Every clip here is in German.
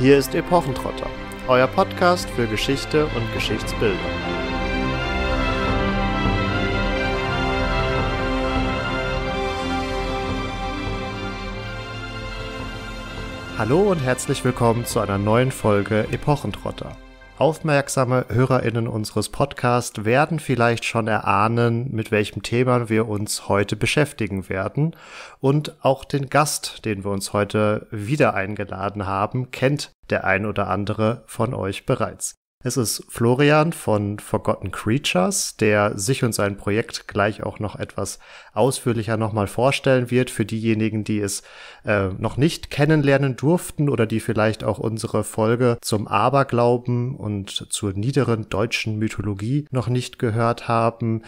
Hier ist Epochentrotter, euer Podcast für Geschichte und Geschichtsbildung. Hallo und herzlich willkommen zu einer neuen Folge Epochentrotter. Aufmerksame Hörerinnen unseres Podcasts werden vielleicht schon erahnen, mit welchem Thema wir uns heute beschäftigen werden. Und auch den Gast, den wir uns heute wieder eingeladen haben, kennt der ein oder andere von euch bereits. Es ist Florian von Forgotten Creatures, der sich und sein Projekt gleich auch noch etwas ausführlicher nochmal vorstellen wird für diejenigen, die es äh, noch nicht kennenlernen durften oder die vielleicht auch unsere Folge zum Aberglauben und zur niederen deutschen Mythologie noch nicht gehört haben.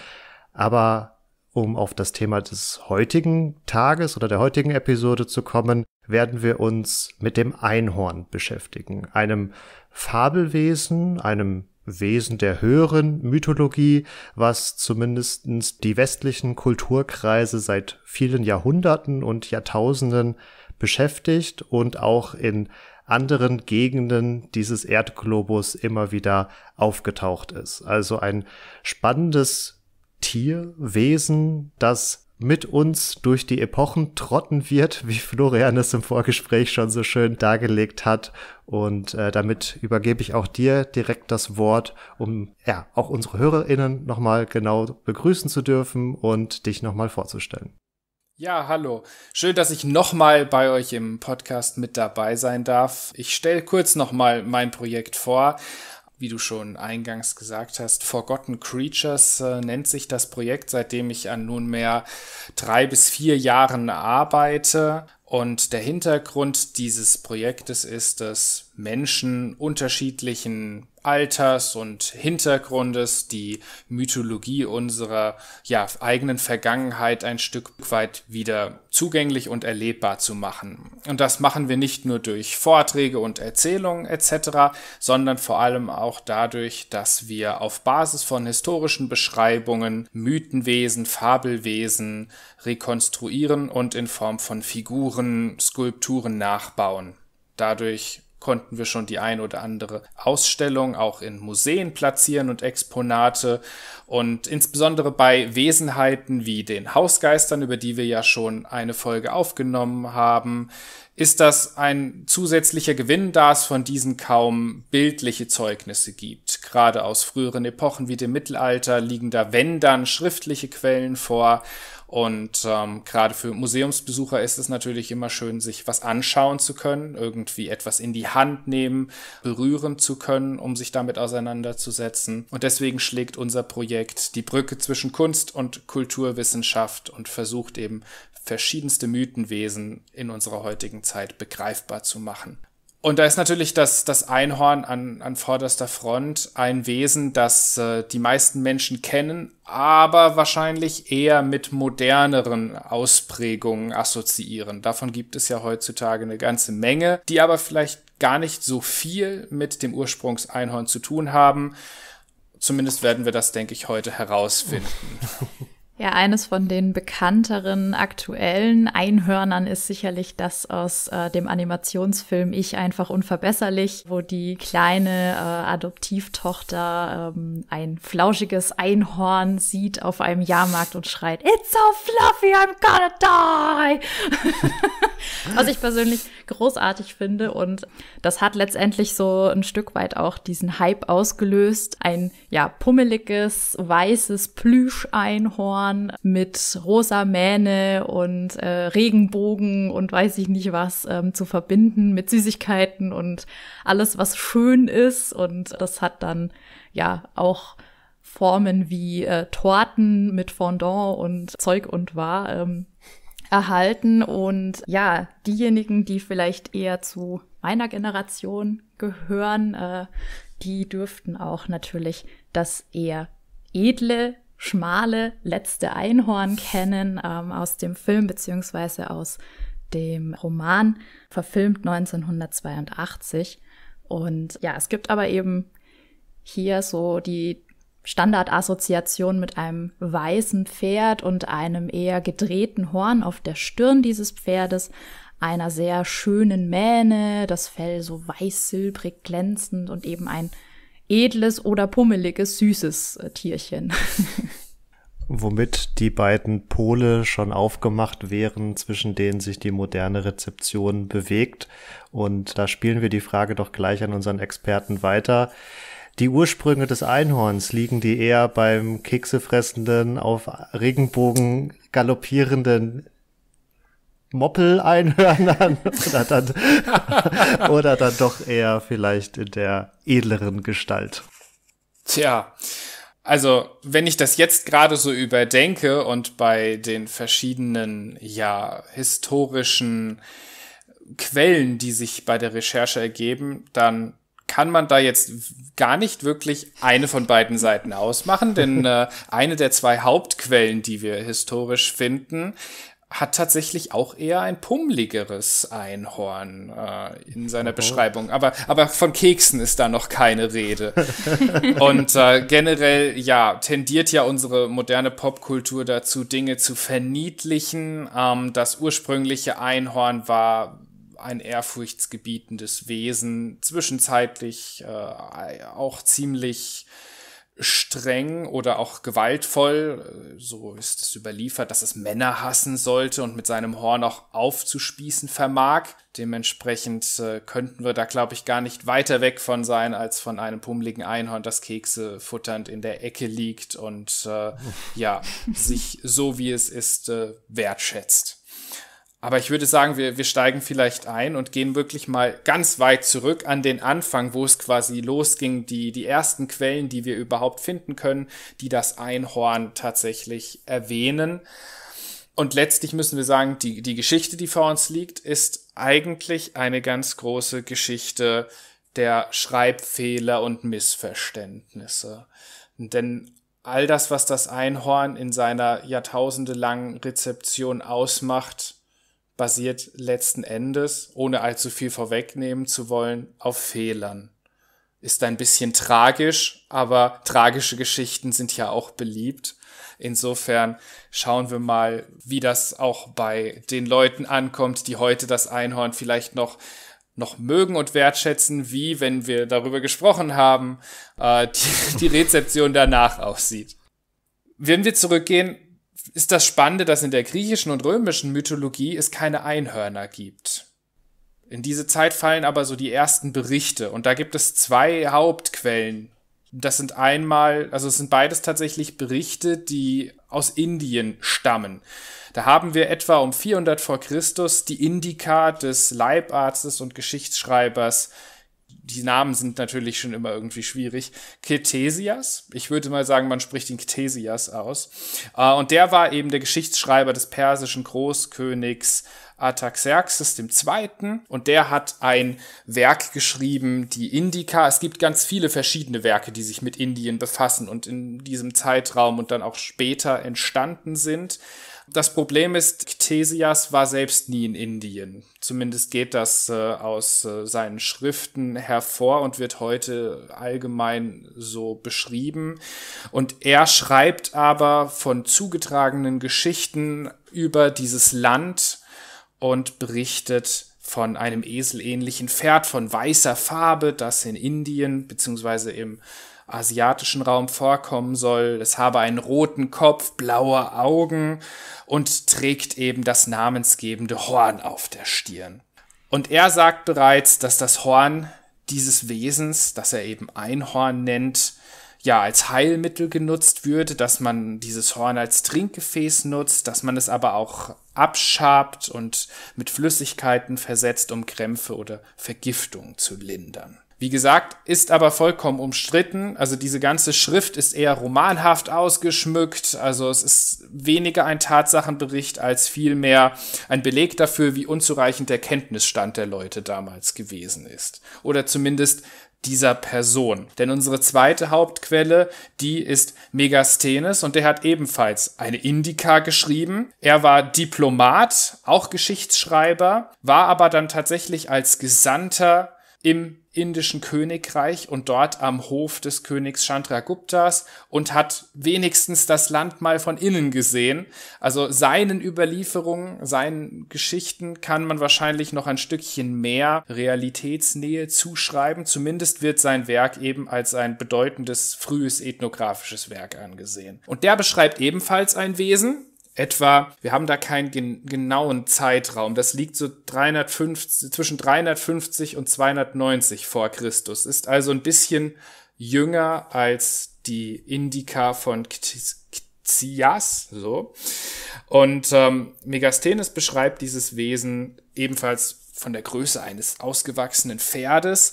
Aber um auf das Thema des heutigen Tages oder der heutigen Episode zu kommen, werden wir uns mit dem Einhorn beschäftigen, einem Fabelwesen, einem Wesen der höheren Mythologie, was zumindest die westlichen Kulturkreise seit vielen Jahrhunderten und Jahrtausenden beschäftigt und auch in anderen Gegenden dieses Erdglobus immer wieder aufgetaucht ist. Also ein spannendes Tierwesen, das mit uns durch die Epochen trotten wird, wie Florian es im Vorgespräch schon so schön dargelegt hat. Und äh, damit übergebe ich auch dir direkt das Wort, um ja auch unsere HörerInnen nochmal genau begrüßen zu dürfen und dich nochmal vorzustellen. Ja, hallo. Schön, dass ich nochmal bei euch im Podcast mit dabei sein darf. Ich stelle kurz nochmal mein Projekt vor wie du schon eingangs gesagt hast, Forgotten Creatures äh, nennt sich das Projekt, seitdem ich an nunmehr drei bis vier Jahren arbeite. Und der Hintergrund dieses Projektes ist, dass Menschen unterschiedlichen Alters und Hintergrundes die Mythologie unserer ja, eigenen Vergangenheit ein Stück weit wieder zugänglich und erlebbar zu machen. Und das machen wir nicht nur durch Vorträge und Erzählungen etc., sondern vor allem auch dadurch, dass wir auf Basis von historischen Beschreibungen Mythenwesen, Fabelwesen rekonstruieren und in Form von Figuren, Skulpturen nachbauen. Dadurch konnten wir schon die ein oder andere Ausstellung auch in Museen platzieren und Exponate. Und insbesondere bei Wesenheiten wie den Hausgeistern, über die wir ja schon eine Folge aufgenommen haben, ist das ein zusätzlicher Gewinn, da es von diesen kaum bildliche Zeugnisse gibt. Gerade aus früheren Epochen wie dem Mittelalter liegen da, wenn dann, schriftliche Quellen vor. Und ähm, gerade für Museumsbesucher ist es natürlich immer schön, sich was anschauen zu können, irgendwie etwas in die Hand nehmen, berühren zu können, um sich damit auseinanderzusetzen. Und deswegen schlägt unser Projekt die Brücke zwischen Kunst und Kulturwissenschaft und versucht eben verschiedenste Mythenwesen in unserer heutigen Zeit begreifbar zu machen. Und da ist natürlich das, das Einhorn an, an vorderster Front ein Wesen, das äh, die meisten Menschen kennen, aber wahrscheinlich eher mit moderneren Ausprägungen assoziieren. Davon gibt es ja heutzutage eine ganze Menge, die aber vielleicht gar nicht so viel mit dem Ursprungseinhorn zu tun haben. Zumindest werden wir das, denke ich, heute herausfinden. Ja, eines von den bekannteren aktuellen Einhörnern ist sicherlich das aus äh, dem Animationsfilm Ich einfach unverbesserlich, wo die kleine äh, Adoptivtochter ähm, ein flauschiges Einhorn sieht auf einem Jahrmarkt und schreit, It's so fluffy, I'm gonna die! Was also ich persönlich großartig finde. Und das hat letztendlich so ein Stück weit auch diesen Hype ausgelöst. Ein ja pummeliges, weißes Plüscheinhorn mit rosa Mähne und äh, Regenbogen und weiß ich nicht was ähm, zu verbinden mit Süßigkeiten und alles, was schön ist. Und das hat dann ja auch Formen wie äh, Torten mit Fondant und Zeug und war. Ähm, erhalten. Und ja, diejenigen, die vielleicht eher zu meiner Generation gehören, äh, die dürften auch natürlich das eher edle, schmale letzte Einhorn kennen ähm, aus dem Film beziehungsweise aus dem Roman, verfilmt 1982. Und ja, es gibt aber eben hier so die Standardassoziation mit einem weißen Pferd und einem eher gedrehten Horn auf der Stirn dieses Pferdes, einer sehr schönen Mähne, das Fell so weiß silbrig glänzend und eben ein edles oder pummeliges süßes äh, Tierchen. Womit die beiden Pole schon aufgemacht wären, zwischen denen sich die moderne Rezeption bewegt. Und da spielen wir die Frage doch gleich an unseren Experten weiter. Die Ursprünge des Einhorns liegen die eher beim keksefressenden, auf Regenbogen galoppierenden Moppel-Einhörnern oder dann, oder dann doch eher vielleicht in der edleren Gestalt. Tja, also wenn ich das jetzt gerade so überdenke und bei den verschiedenen, ja, historischen Quellen, die sich bei der Recherche ergeben, dann kann man da jetzt gar nicht wirklich eine von beiden Seiten ausmachen, denn äh, eine der zwei Hauptquellen, die wir historisch finden, hat tatsächlich auch eher ein pummeligeres Einhorn äh, in seiner Beschreibung. Aber, aber von Keksen ist da noch keine Rede. Und äh, generell, ja, tendiert ja unsere moderne Popkultur dazu, Dinge zu verniedlichen. Ähm, das ursprüngliche Einhorn war ein ehrfurchtsgebietendes Wesen, zwischenzeitlich äh, auch ziemlich streng oder auch gewaltvoll, äh, so ist es überliefert, dass es Männer hassen sollte und mit seinem Horn auch aufzuspießen vermag. Dementsprechend äh, könnten wir da, glaube ich, gar nicht weiter weg von sein, als von einem pummeligen Einhorn, das Kekse futternd in der Ecke liegt und äh, ja, sich so wie es ist äh, wertschätzt. Aber ich würde sagen, wir, wir steigen vielleicht ein und gehen wirklich mal ganz weit zurück an den Anfang, wo es quasi losging, die, die ersten Quellen, die wir überhaupt finden können, die das Einhorn tatsächlich erwähnen. Und letztlich müssen wir sagen, die, die Geschichte, die vor uns liegt, ist eigentlich eine ganz große Geschichte der Schreibfehler und Missverständnisse. Denn all das, was das Einhorn in seiner jahrtausendelangen Rezeption ausmacht, basiert letzten Endes, ohne allzu viel vorwegnehmen zu wollen, auf Fehlern. Ist ein bisschen tragisch, aber tragische Geschichten sind ja auch beliebt. Insofern schauen wir mal, wie das auch bei den Leuten ankommt, die heute das Einhorn vielleicht noch noch mögen und wertschätzen, wie, wenn wir darüber gesprochen haben, äh, die, die Rezeption danach aussieht. Wenn wir zurückgehen ist das Spannende, dass in der griechischen und römischen Mythologie es keine Einhörner gibt. In diese Zeit fallen aber so die ersten Berichte und da gibt es zwei Hauptquellen. Das sind einmal, also es sind beides tatsächlich Berichte, die aus Indien stammen. Da haben wir etwa um 400 vor Christus die Indika des Leibarztes und Geschichtsschreibers die Namen sind natürlich schon immer irgendwie schwierig. Ketesias, ich würde mal sagen, man spricht ihn Ketesias aus. Äh, und der war eben der Geschichtsschreiber des persischen Großkönigs Artaxerxes II. Und der hat ein Werk geschrieben, die Indica. Es gibt ganz viele verschiedene Werke, die sich mit Indien befassen und in diesem Zeitraum und dann auch später entstanden sind. Das Problem ist, Ctesias war selbst nie in Indien. Zumindest geht das äh, aus äh, seinen Schriften hervor und wird heute allgemein so beschrieben. Und er schreibt aber von zugetragenen Geschichten über dieses Land und berichtet von einem eselähnlichen Pferd von weißer Farbe, das in Indien bzw. im asiatischen Raum vorkommen soll. Es habe einen roten Kopf, blaue Augen und trägt eben das namensgebende Horn auf der Stirn. Und er sagt bereits, dass das Horn dieses Wesens, das er eben Einhorn nennt, ja, als Heilmittel genutzt würde, dass man dieses Horn als Trinkgefäß nutzt, dass man es aber auch abschabt und mit Flüssigkeiten versetzt, um Krämpfe oder Vergiftungen zu lindern. Wie gesagt, ist aber vollkommen umstritten. Also diese ganze Schrift ist eher romanhaft ausgeschmückt. Also es ist weniger ein Tatsachenbericht als vielmehr ein Beleg dafür, wie unzureichend der Kenntnisstand der Leute damals gewesen ist. Oder zumindest dieser Person. Denn unsere zweite Hauptquelle, die ist Megasthenes und der hat ebenfalls eine Indika geschrieben. Er war Diplomat, auch Geschichtsschreiber, war aber dann tatsächlich als Gesandter im indischen Königreich und dort am Hof des Königs Chandraguptas und hat wenigstens das Land mal von innen gesehen. Also seinen Überlieferungen, seinen Geschichten kann man wahrscheinlich noch ein Stückchen mehr Realitätsnähe zuschreiben. Zumindest wird sein Werk eben als ein bedeutendes frühes ethnografisches Werk angesehen. Und der beschreibt ebenfalls ein Wesen, etwa, wir haben da keinen gen genauen Zeitraum. Das liegt so 350, zwischen 350 und 290 vor Christus. Ist also ein bisschen jünger als die Indica von Xias, so. Und ähm, Megasthenes beschreibt dieses Wesen ebenfalls von der Größe eines ausgewachsenen Pferdes,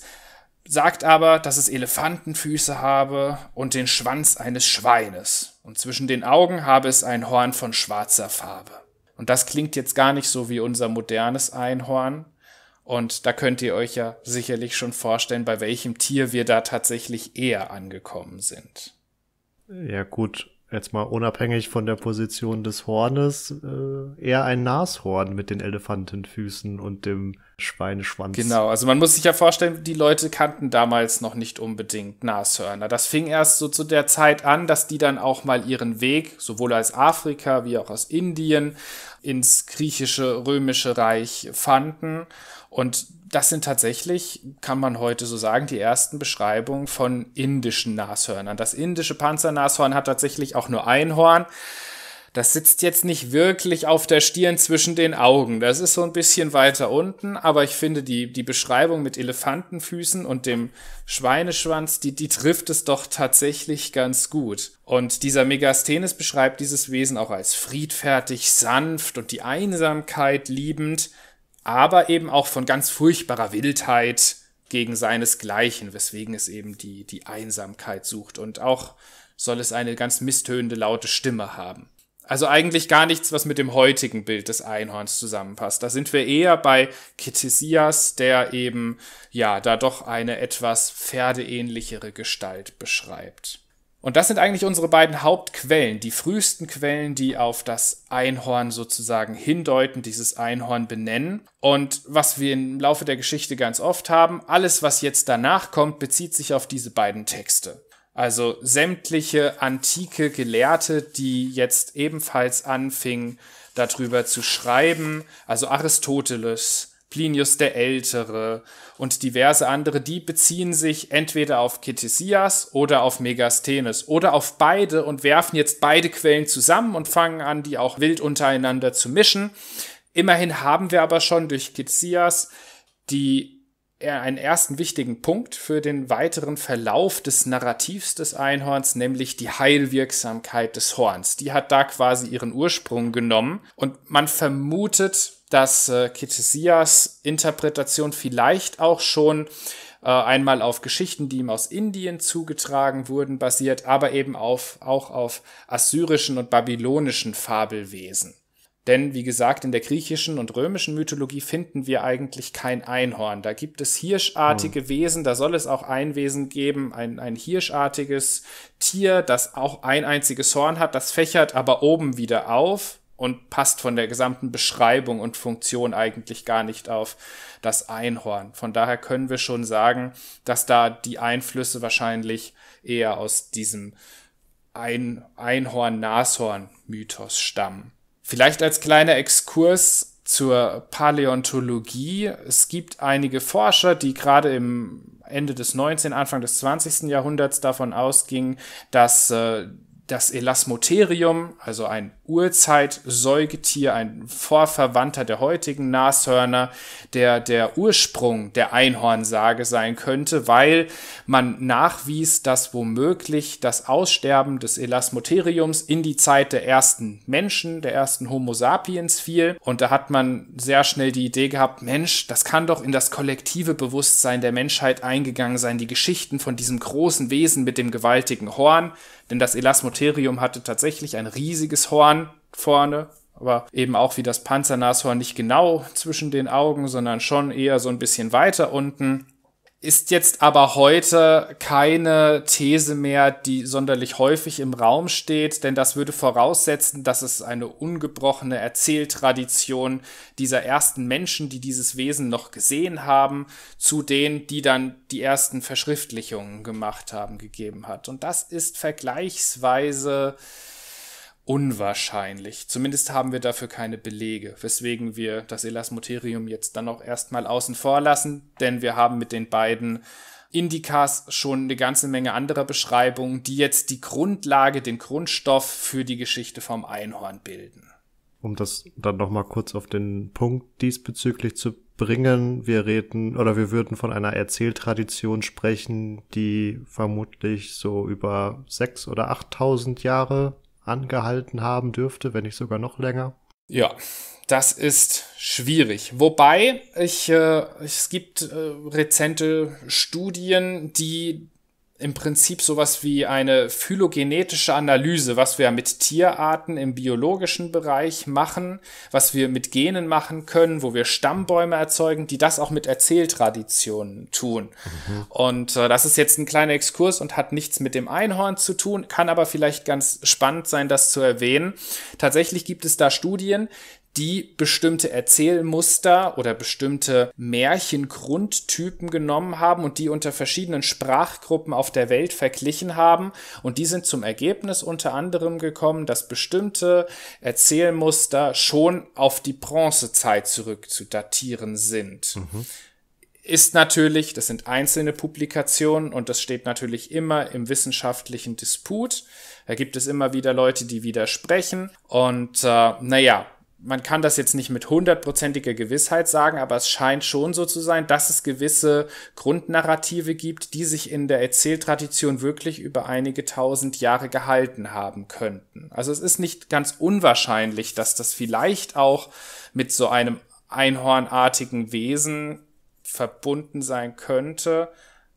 sagt aber, dass es Elefantenfüße habe und den Schwanz eines Schweines. Und zwischen den Augen habe es ein Horn von schwarzer Farbe. Und das klingt jetzt gar nicht so wie unser modernes Einhorn. Und da könnt ihr euch ja sicherlich schon vorstellen, bei welchem Tier wir da tatsächlich eher angekommen sind. Ja gut, jetzt mal unabhängig von der Position des Hornes, äh, eher ein Nashorn mit den Elefantenfüßen und dem Schweineschwanz. Genau, also man muss sich ja vorstellen, die Leute kannten damals noch nicht unbedingt Nashörner. Das fing erst so zu der Zeit an, dass die dann auch mal ihren Weg sowohl aus Afrika wie auch aus Indien ins griechische, römische Reich fanden. Und das sind tatsächlich, kann man heute so sagen, die ersten Beschreibungen von indischen Nashörnern. Das indische Panzernashorn hat tatsächlich auch nur ein Horn. Das sitzt jetzt nicht wirklich auf der Stirn zwischen den Augen. Das ist so ein bisschen weiter unten, aber ich finde die, die Beschreibung mit Elefantenfüßen und dem Schweineschwanz, die, die trifft es doch tatsächlich ganz gut. Und dieser Megasthenes beschreibt dieses Wesen auch als friedfertig, sanft und die Einsamkeit liebend, aber eben auch von ganz furchtbarer Wildheit gegen seinesgleichen, weswegen es eben die, die Einsamkeit sucht. Und auch soll es eine ganz misstönende laute Stimme haben. Also eigentlich gar nichts, was mit dem heutigen Bild des Einhorns zusammenpasst. Da sind wir eher bei Kitisias, der eben, ja, da doch eine etwas pferdeähnlichere Gestalt beschreibt. Und das sind eigentlich unsere beiden Hauptquellen, die frühesten Quellen, die auf das Einhorn sozusagen hindeuten, dieses Einhorn benennen. Und was wir im Laufe der Geschichte ganz oft haben, alles, was jetzt danach kommt, bezieht sich auf diese beiden Texte. Also sämtliche antike Gelehrte, die jetzt ebenfalls anfingen, darüber zu schreiben, also Aristoteles, Plinius der Ältere und diverse andere, die beziehen sich entweder auf Ketesias oder auf Megasthenes oder auf beide und werfen jetzt beide Quellen zusammen und fangen an, die auch wild untereinander zu mischen. Immerhin haben wir aber schon durch Ketesias die einen ersten wichtigen Punkt für den weiteren Verlauf des Narrativs des Einhorns, nämlich die Heilwirksamkeit des Horns. Die hat da quasi ihren Ursprung genommen und man vermutet, dass äh, Kitesias Interpretation vielleicht auch schon äh, einmal auf Geschichten, die ihm aus Indien zugetragen wurden, basiert, aber eben auf, auch auf assyrischen und babylonischen Fabelwesen. Denn wie gesagt, in der griechischen und römischen Mythologie finden wir eigentlich kein Einhorn. Da gibt es hirschartige hm. Wesen, da soll es auch ein Wesen geben, ein, ein hirschartiges Tier, das auch ein einziges Horn hat, das fächert aber oben wieder auf und passt von der gesamten Beschreibung und Funktion eigentlich gar nicht auf das Einhorn. Von daher können wir schon sagen, dass da die Einflüsse wahrscheinlich eher aus diesem Ein Einhorn-Nashorn-Mythos stammen. Vielleicht als kleiner Exkurs zur Paläontologie. Es gibt einige Forscher, die gerade im Ende des 19., Anfang des 20. Jahrhunderts davon ausgingen, dass äh, das Elasmotherium, also ein Urzeitsäugetier, ein Vorverwandter der heutigen Nashörner, der der Ursprung der Einhornsage sein könnte, weil man nachwies, dass womöglich das Aussterben des Elasmotheriums in die Zeit der ersten Menschen, der ersten Homo sapiens fiel. Und da hat man sehr schnell die Idee gehabt, Mensch, das kann doch in das kollektive Bewusstsein der Menschheit eingegangen sein, die Geschichten von diesem großen Wesen mit dem gewaltigen Horn, denn das Elasmotherium hatte tatsächlich ein riesiges Horn, vorne, aber eben auch wie das Panzernashorn nicht genau zwischen den Augen, sondern schon eher so ein bisschen weiter unten. Ist jetzt aber heute keine These mehr, die sonderlich häufig im Raum steht, denn das würde voraussetzen, dass es eine ungebrochene Erzähltradition dieser ersten Menschen, die dieses Wesen noch gesehen haben, zu denen, die dann die ersten Verschriftlichungen gemacht haben, gegeben hat. Und das ist vergleichsweise unwahrscheinlich. Zumindest haben wir dafür keine Belege, weswegen wir das Elasmotherium jetzt dann auch erstmal außen vor lassen, denn wir haben mit den beiden Indikas schon eine ganze Menge anderer Beschreibungen, die jetzt die Grundlage, den Grundstoff für die Geschichte vom Einhorn bilden. Um das dann nochmal kurz auf den Punkt diesbezüglich zu bringen, wir reden oder wir würden von einer Erzähltradition sprechen, die vermutlich so über sechs oder achttausend Jahre angehalten haben dürfte, wenn nicht sogar noch länger. Ja, das ist schwierig. Wobei, ich, äh, es gibt äh, rezente Studien, die im Prinzip sowas wie eine phylogenetische Analyse, was wir mit Tierarten im biologischen Bereich machen, was wir mit Genen machen können, wo wir Stammbäume erzeugen, die das auch mit Erzähltraditionen tun. Mhm. Und äh, das ist jetzt ein kleiner Exkurs und hat nichts mit dem Einhorn zu tun, kann aber vielleicht ganz spannend sein, das zu erwähnen. Tatsächlich gibt es da Studien, die bestimmte Erzählmuster oder bestimmte Märchengrundtypen genommen haben und die unter verschiedenen Sprachgruppen auf der Welt verglichen haben. Und die sind zum Ergebnis unter anderem gekommen, dass bestimmte Erzählmuster schon auf die Bronzezeit zurückzudatieren sind. Mhm ist natürlich, das sind einzelne Publikationen und das steht natürlich immer im wissenschaftlichen Disput. Da gibt es immer wieder Leute, die widersprechen. Und äh, naja, man kann das jetzt nicht mit hundertprozentiger Gewissheit sagen, aber es scheint schon so zu sein, dass es gewisse Grundnarrative gibt, die sich in der Erzähltradition wirklich über einige tausend Jahre gehalten haben könnten. Also es ist nicht ganz unwahrscheinlich, dass das vielleicht auch mit so einem einhornartigen Wesen verbunden sein könnte,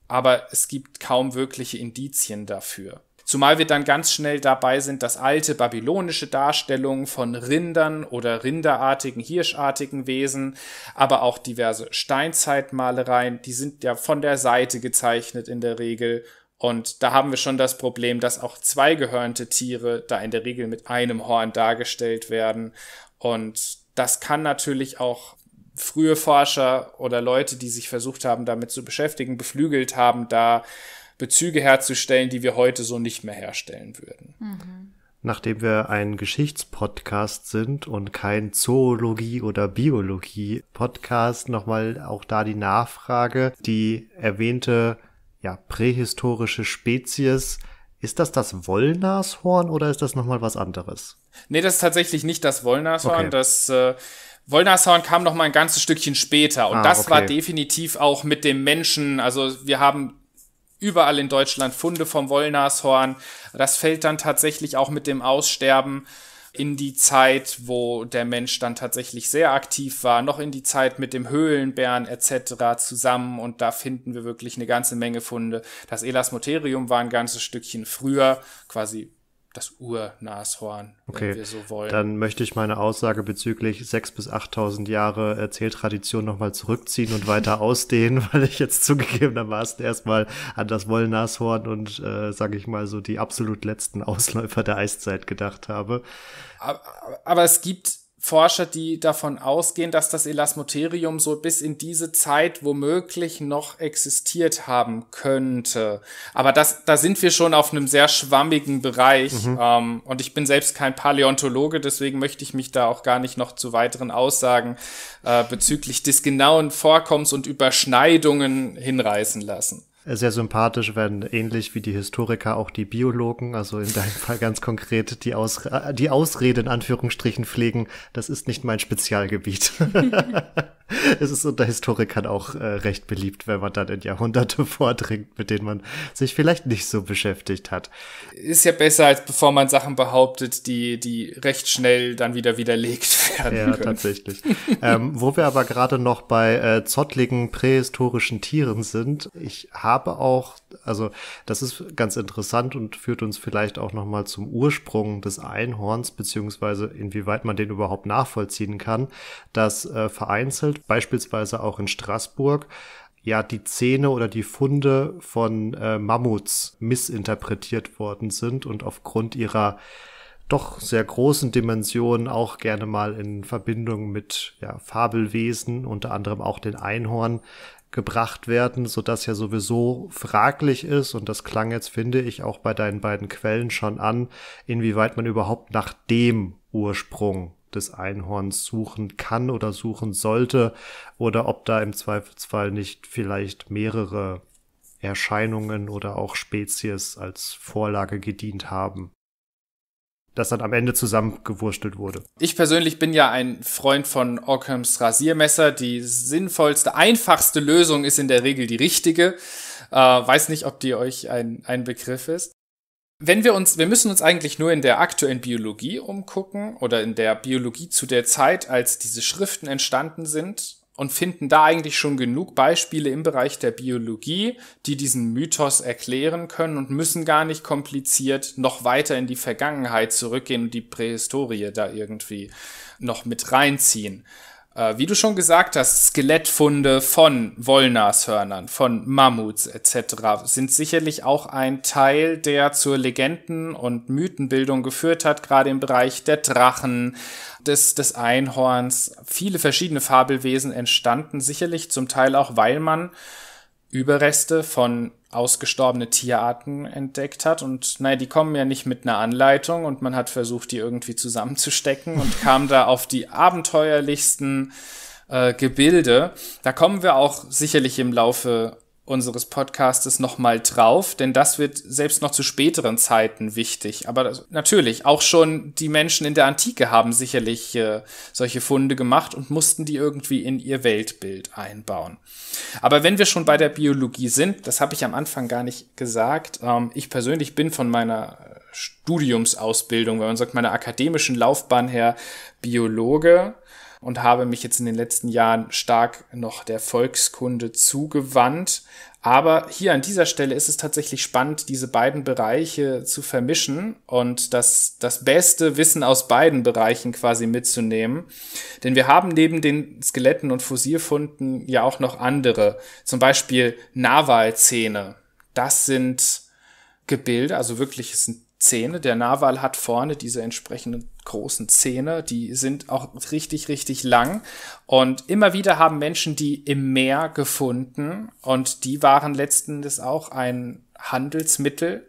aber es gibt kaum wirkliche Indizien dafür. Zumal wir dann ganz schnell dabei sind, dass alte babylonische Darstellungen von Rindern oder rinderartigen, hirschartigen Wesen, aber auch diverse Steinzeitmalereien, die sind ja von der Seite gezeichnet in der Regel. Und da haben wir schon das Problem, dass auch zweigehörnte Tiere da in der Regel mit einem Horn dargestellt werden. Und das kann natürlich auch frühe Forscher oder Leute, die sich versucht haben, damit zu beschäftigen, beflügelt haben, da Bezüge herzustellen, die wir heute so nicht mehr herstellen würden. Mhm. Nachdem wir ein Geschichtspodcast sind und kein Zoologie- oder Biologie-Podcast, nochmal auch da die Nachfrage, die erwähnte ja, prähistorische Spezies, ist das das Wollnashorn oder ist das nochmal was anderes? Nee, das ist tatsächlich nicht das Wollnashorn. Okay. Das äh, Wollnashorn kam nochmal ein ganzes Stückchen später und ah, das okay. war definitiv auch mit dem Menschen. Also wir haben überall in Deutschland Funde vom Wollnashorn. Das fällt dann tatsächlich auch mit dem Aussterben in die Zeit, wo der Mensch dann tatsächlich sehr aktiv war, noch in die Zeit mit dem Höhlenbären etc. zusammen und da finden wir wirklich eine ganze Menge Funde. Das Elasmotherium war ein ganzes Stückchen früher, quasi das Urnashorn, okay. wenn wir so wollen. Dann möchte ich meine Aussage bezüglich 6.000 bis 8.000 Jahre Erzähltradition äh, nochmal zurückziehen und weiter ausdehnen, weil ich jetzt zugegebenermaßen erstmal an das Wollnashorn und, äh, sage ich mal, so die absolut letzten Ausläufer der Eiszeit gedacht habe. Aber, aber es gibt Forscher, die davon ausgehen, dass das Elasmotherium so bis in diese Zeit womöglich noch existiert haben könnte. Aber das, da sind wir schon auf einem sehr schwammigen Bereich. Mhm. Ähm, und ich bin selbst kein Paläontologe, deswegen möchte ich mich da auch gar nicht noch zu weiteren Aussagen äh, bezüglich des genauen Vorkommens und Überschneidungen hinreißen lassen sehr sympathisch, wenn ähnlich wie die Historiker auch die Biologen, also in deinem Fall ganz konkret, die, Aus die Ausrede in Anführungsstrichen pflegen, das ist nicht mein Spezialgebiet. es ist unter Historikern auch äh, recht beliebt, wenn man dann in Jahrhunderte vordringt, mit denen man sich vielleicht nicht so beschäftigt hat. Ist ja besser, als bevor man Sachen behauptet, die, die recht schnell dann wieder widerlegt werden. Ja, können. tatsächlich. ähm, wo wir aber gerade noch bei äh, zottligen prähistorischen Tieren sind, ich habe auch, also das ist ganz interessant und führt uns vielleicht auch nochmal zum Ursprung des Einhorns, beziehungsweise inwieweit man den überhaupt nachvollziehen kann, dass äh, vereinzelt ermittelt, beispielsweise auch in Straßburg, ja die Zähne oder die Funde von äh, Mammuts missinterpretiert worden sind und aufgrund ihrer doch sehr großen Dimensionen auch gerne mal in Verbindung mit ja, Fabelwesen, unter anderem auch den Einhorn, gebracht werden, so dass ja sowieso fraglich ist, und das klang jetzt, finde ich, auch bei deinen beiden Quellen schon an, inwieweit man überhaupt nach dem Ursprung des Einhorns suchen kann oder suchen sollte oder ob da im Zweifelsfall nicht vielleicht mehrere Erscheinungen oder auch Spezies als Vorlage gedient haben das dann am Ende zusammengewurstelt wurde. Ich persönlich bin ja ein Freund von Ockhams Rasiermesser. Die sinnvollste, einfachste Lösung ist in der Regel die richtige. Äh, weiß nicht, ob die euch ein, ein Begriff ist wenn wir uns, wir müssen uns eigentlich nur in der aktuellen Biologie umgucken oder in der Biologie zu der Zeit, als diese Schriften entstanden sind und finden da eigentlich schon genug Beispiele im Bereich der Biologie, die diesen Mythos erklären können und müssen gar nicht kompliziert noch weiter in die Vergangenheit zurückgehen und die Prähistorie da irgendwie noch mit reinziehen äh, wie du schon gesagt hast, Skelettfunde von Wollnashörnern, von Mammuts etc. sind sicherlich auch ein Teil, der zur Legenden- und Mythenbildung geführt hat, gerade im Bereich der Drachen, des, des Einhorns. Viele verschiedene Fabelwesen entstanden, sicherlich zum Teil auch, weil man Überreste von ausgestorbene Tierarten entdeckt hat. Und naja, die kommen ja nicht mit einer Anleitung und man hat versucht, die irgendwie zusammenzustecken und kam da auf die abenteuerlichsten äh, Gebilde. Da kommen wir auch sicherlich im Laufe unseres Podcastes nochmal drauf, denn das wird selbst noch zu späteren Zeiten wichtig. Aber das, natürlich, auch schon die Menschen in der Antike haben sicherlich äh, solche Funde gemacht und mussten die irgendwie in ihr Weltbild einbauen. Aber wenn wir schon bei der Biologie sind, das habe ich am Anfang gar nicht gesagt, ähm, ich persönlich bin von meiner äh, Studiumsausbildung, wenn man sagt, meiner akademischen Laufbahn her Biologe und habe mich jetzt in den letzten Jahren stark noch der Volkskunde zugewandt. Aber hier an dieser Stelle ist es tatsächlich spannend, diese beiden Bereiche zu vermischen und das, das beste Wissen aus beiden Bereichen quasi mitzunehmen. Denn wir haben neben den Skeletten und Fossilfunden ja auch noch andere. Zum Beispiel Nawalzähne. Das sind Gebilde, also wirklich, es sind Zähne. Der Nawal hat vorne diese entsprechenden großen Zähne, die sind auch richtig, richtig lang. Und immer wieder haben Menschen die im Meer gefunden und die waren letztendlich auch ein Handelsmittel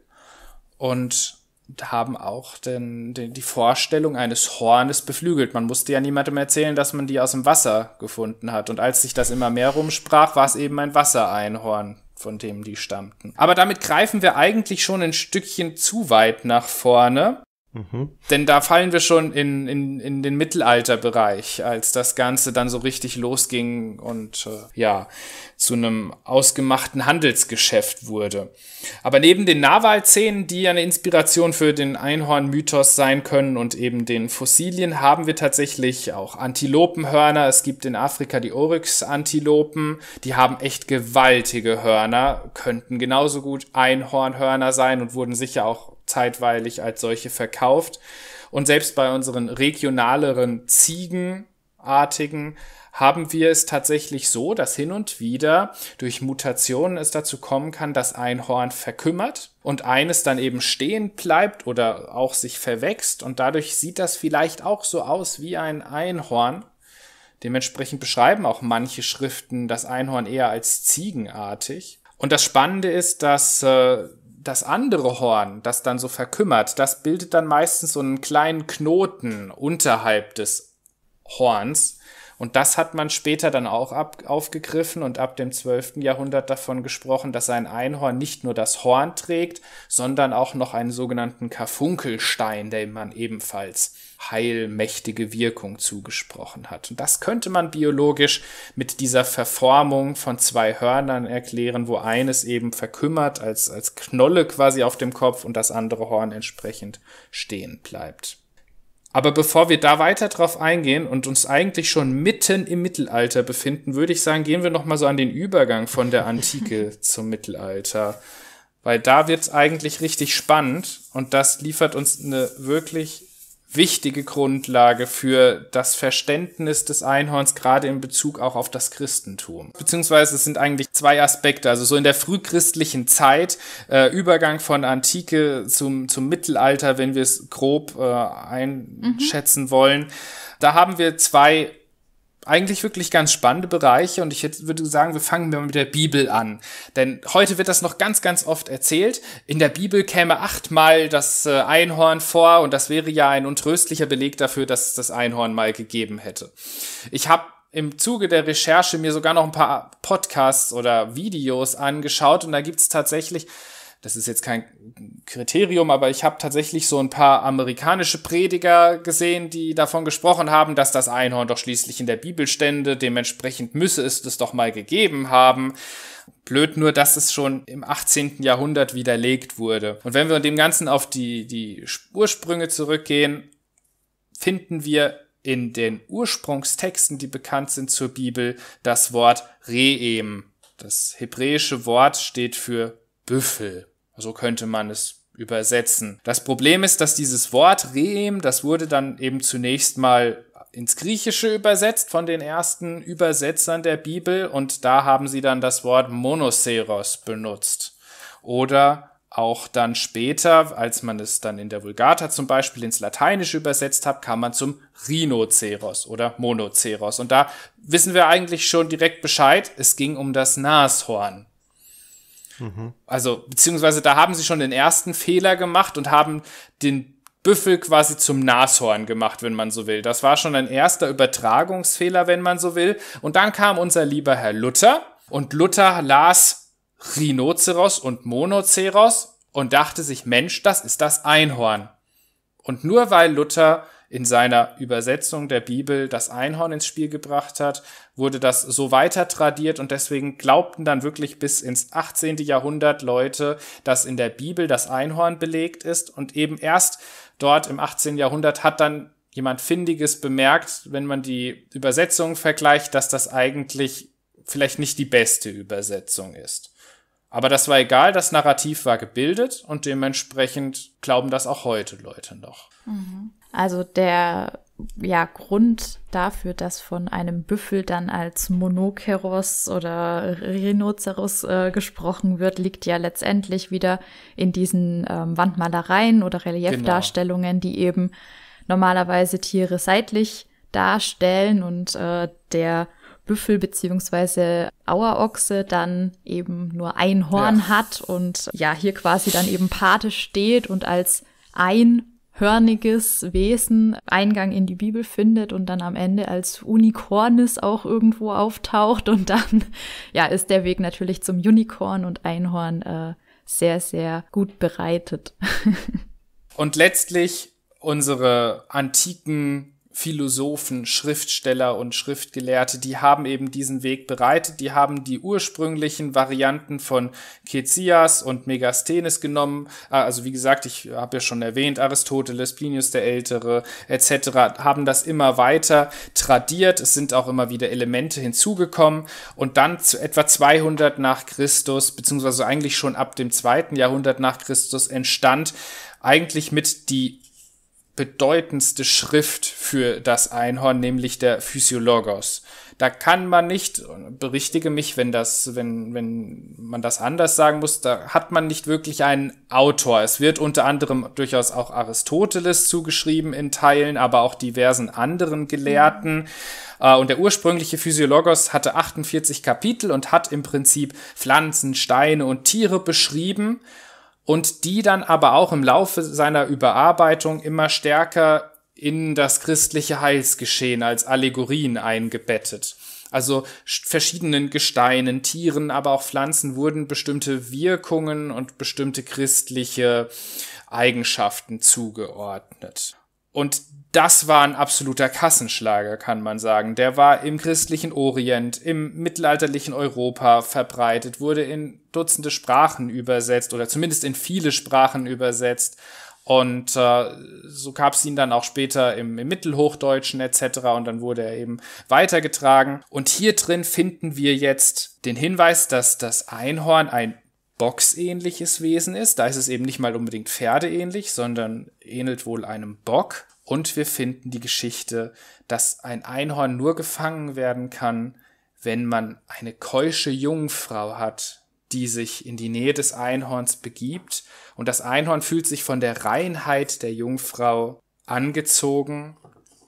und haben auch den, den, die Vorstellung eines Hornes beflügelt. Man musste ja niemandem erzählen, dass man die aus dem Wasser gefunden hat. Und als sich das immer mehr rumsprach, war es eben ein Wassereinhorn von dem die stammten. Aber damit greifen wir eigentlich schon ein Stückchen zu weit nach vorne. Mhm. Denn da fallen wir schon in, in, in den Mittelalterbereich, als das Ganze dann so richtig losging und äh, ja, zu einem ausgemachten Handelsgeschäft wurde. Aber neben den Narwal-Szenen, die eine Inspiration für den Einhorn-Mythos sein können und eben den Fossilien, haben wir tatsächlich auch Antilopenhörner. Es gibt in Afrika die Oryx-Antilopen, die haben echt gewaltige Hörner, könnten genauso gut Einhornhörner sein und wurden sicher auch zeitweilig als solche verkauft. Und selbst bei unseren regionaleren Ziegenartigen haben wir es tatsächlich so, dass hin und wieder durch Mutationen es dazu kommen kann, dass ein Horn verkümmert und eines dann eben stehen bleibt oder auch sich verwächst und dadurch sieht das vielleicht auch so aus wie ein Einhorn. Dementsprechend beschreiben auch manche Schriften das Einhorn eher als ziegenartig. Und das Spannende ist, dass äh, das andere Horn, das dann so verkümmert, das bildet dann meistens so einen kleinen Knoten unterhalb des Horns, und das hat man später dann auch ab, aufgegriffen und ab dem 12. Jahrhundert davon gesprochen, dass ein Einhorn nicht nur das Horn trägt, sondern auch noch einen sogenannten Karfunkelstein, dem man ebenfalls heilmächtige Wirkung zugesprochen hat. Und das könnte man biologisch mit dieser Verformung von zwei Hörnern erklären, wo eines eben verkümmert als, als Knolle quasi auf dem Kopf und das andere Horn entsprechend stehen bleibt. Aber bevor wir da weiter drauf eingehen und uns eigentlich schon mitten im Mittelalter befinden, würde ich sagen, gehen wir noch mal so an den Übergang von der Antike zum Mittelalter, weil da wird's eigentlich richtig spannend und das liefert uns eine wirklich wichtige Grundlage für das Verständnis des Einhorns, gerade in Bezug auch auf das Christentum. Beziehungsweise es sind eigentlich zwei Aspekte, also so in der frühchristlichen Zeit, äh, Übergang von Antike zum, zum Mittelalter, wenn wir es grob äh, einschätzen mhm. wollen. Da haben wir zwei eigentlich wirklich ganz spannende Bereiche und ich hätte, würde sagen, wir fangen mal mit der Bibel an. Denn heute wird das noch ganz, ganz oft erzählt. In der Bibel käme achtmal das äh, Einhorn vor und das wäre ja ein untröstlicher Beleg dafür, dass es das Einhorn mal gegeben hätte. Ich habe im Zuge der Recherche mir sogar noch ein paar Podcasts oder Videos angeschaut und da gibt's tatsächlich das ist jetzt kein Kriterium, aber ich habe tatsächlich so ein paar amerikanische Prediger gesehen, die davon gesprochen haben, dass das Einhorn doch schließlich in der Bibel stände, dementsprechend müsse es das doch mal gegeben haben. Blöd nur, dass es schon im 18. Jahrhundert widerlegt wurde. Und wenn wir dem Ganzen auf die, die Ursprünge zurückgehen, finden wir in den Ursprungstexten, die bekannt sind zur Bibel, das Wort Reem. Das hebräische Wort steht für Büffel. So könnte man es übersetzen. Das Problem ist, dass dieses Wort Rehem, das wurde dann eben zunächst mal ins Griechische übersetzt von den ersten Übersetzern der Bibel und da haben sie dann das Wort Monoseros benutzt. Oder auch dann später, als man es dann in der Vulgata zum Beispiel ins Lateinische übersetzt hat, kam man zum Rhinoceros oder Monoceros. Und da wissen wir eigentlich schon direkt Bescheid, es ging um das Nashorn. Mhm. Also, beziehungsweise da haben sie schon den ersten Fehler gemacht und haben den Büffel quasi zum Nashorn gemacht, wenn man so will. Das war schon ein erster Übertragungsfehler, wenn man so will. Und dann kam unser lieber Herr Luther und Luther las Rhinoceros und Monoceros und dachte sich, Mensch, das ist das Einhorn. Und nur weil Luther in seiner Übersetzung der Bibel das Einhorn ins Spiel gebracht hat, wurde das so weiter tradiert und deswegen glaubten dann wirklich bis ins 18. Jahrhundert Leute, dass in der Bibel das Einhorn belegt ist und eben erst dort im 18. Jahrhundert hat dann jemand Findiges bemerkt, wenn man die Übersetzung vergleicht, dass das eigentlich vielleicht nicht die beste Übersetzung ist. Aber das war egal, das Narrativ war gebildet und dementsprechend glauben das auch heute Leute noch. Mhm. Also der ja, Grund dafür, dass von einem Büffel dann als Monokeros oder Rhinoceros äh, gesprochen wird, liegt ja letztendlich wieder in diesen ähm, Wandmalereien oder Reliefdarstellungen, genau. die eben normalerweise Tiere seitlich darstellen und äh, der Büffel beziehungsweise Auerochse dann eben nur ein Horn ja. hat und ja, hier quasi dann eben Pate steht und als einhörniges Wesen Eingang in die Bibel findet und dann am Ende als Unicornis auch irgendwo auftaucht und dann ja ist der Weg natürlich zum Unicorn und Einhorn äh, sehr sehr gut bereitet. und letztlich unsere antiken Philosophen, Schriftsteller und Schriftgelehrte, die haben eben diesen Weg bereitet, die haben die ursprünglichen Varianten von Kezias und Megasthenes genommen, äh, also wie gesagt, ich habe ja schon erwähnt, Aristoteles, Plinius der Ältere etc., haben das immer weiter tradiert, es sind auch immer wieder Elemente hinzugekommen und dann zu etwa 200 nach Christus, beziehungsweise eigentlich schon ab dem zweiten Jahrhundert nach Christus entstand eigentlich mit die bedeutendste Schrift für das Einhorn, nämlich der Physiologos. Da kann man nicht, berichtige mich, wenn das, wenn, wenn man das anders sagen muss, da hat man nicht wirklich einen Autor. Es wird unter anderem durchaus auch Aristoteles zugeschrieben in Teilen, aber auch diversen anderen Gelehrten. Mhm. Äh, und der ursprüngliche Physiologos hatte 48 Kapitel und hat im Prinzip Pflanzen, Steine und Tiere beschrieben und die dann aber auch im Laufe seiner Überarbeitung immer stärker in das christliche Heilsgeschehen als Allegorien eingebettet. Also verschiedenen Gesteinen, Tieren, aber auch Pflanzen wurden bestimmte Wirkungen und bestimmte christliche Eigenschaften zugeordnet. Und das war ein absoluter Kassenschlager, kann man sagen. Der war im christlichen Orient, im mittelalterlichen Europa verbreitet, wurde in Dutzende Sprachen übersetzt oder zumindest in viele Sprachen übersetzt. Und äh, so gab es ihn dann auch später im, im Mittelhochdeutschen etc. Und dann wurde er eben weitergetragen. Und hier drin finden wir jetzt den Hinweis, dass das Einhorn ein boxähnliches Wesen ist. Da ist es eben nicht mal unbedingt pferdeähnlich, sondern ähnelt wohl einem Bock. Und wir finden die Geschichte, dass ein Einhorn nur gefangen werden kann, wenn man eine keusche Jungfrau hat, die sich in die Nähe des Einhorns begibt. Und das Einhorn fühlt sich von der Reinheit der Jungfrau angezogen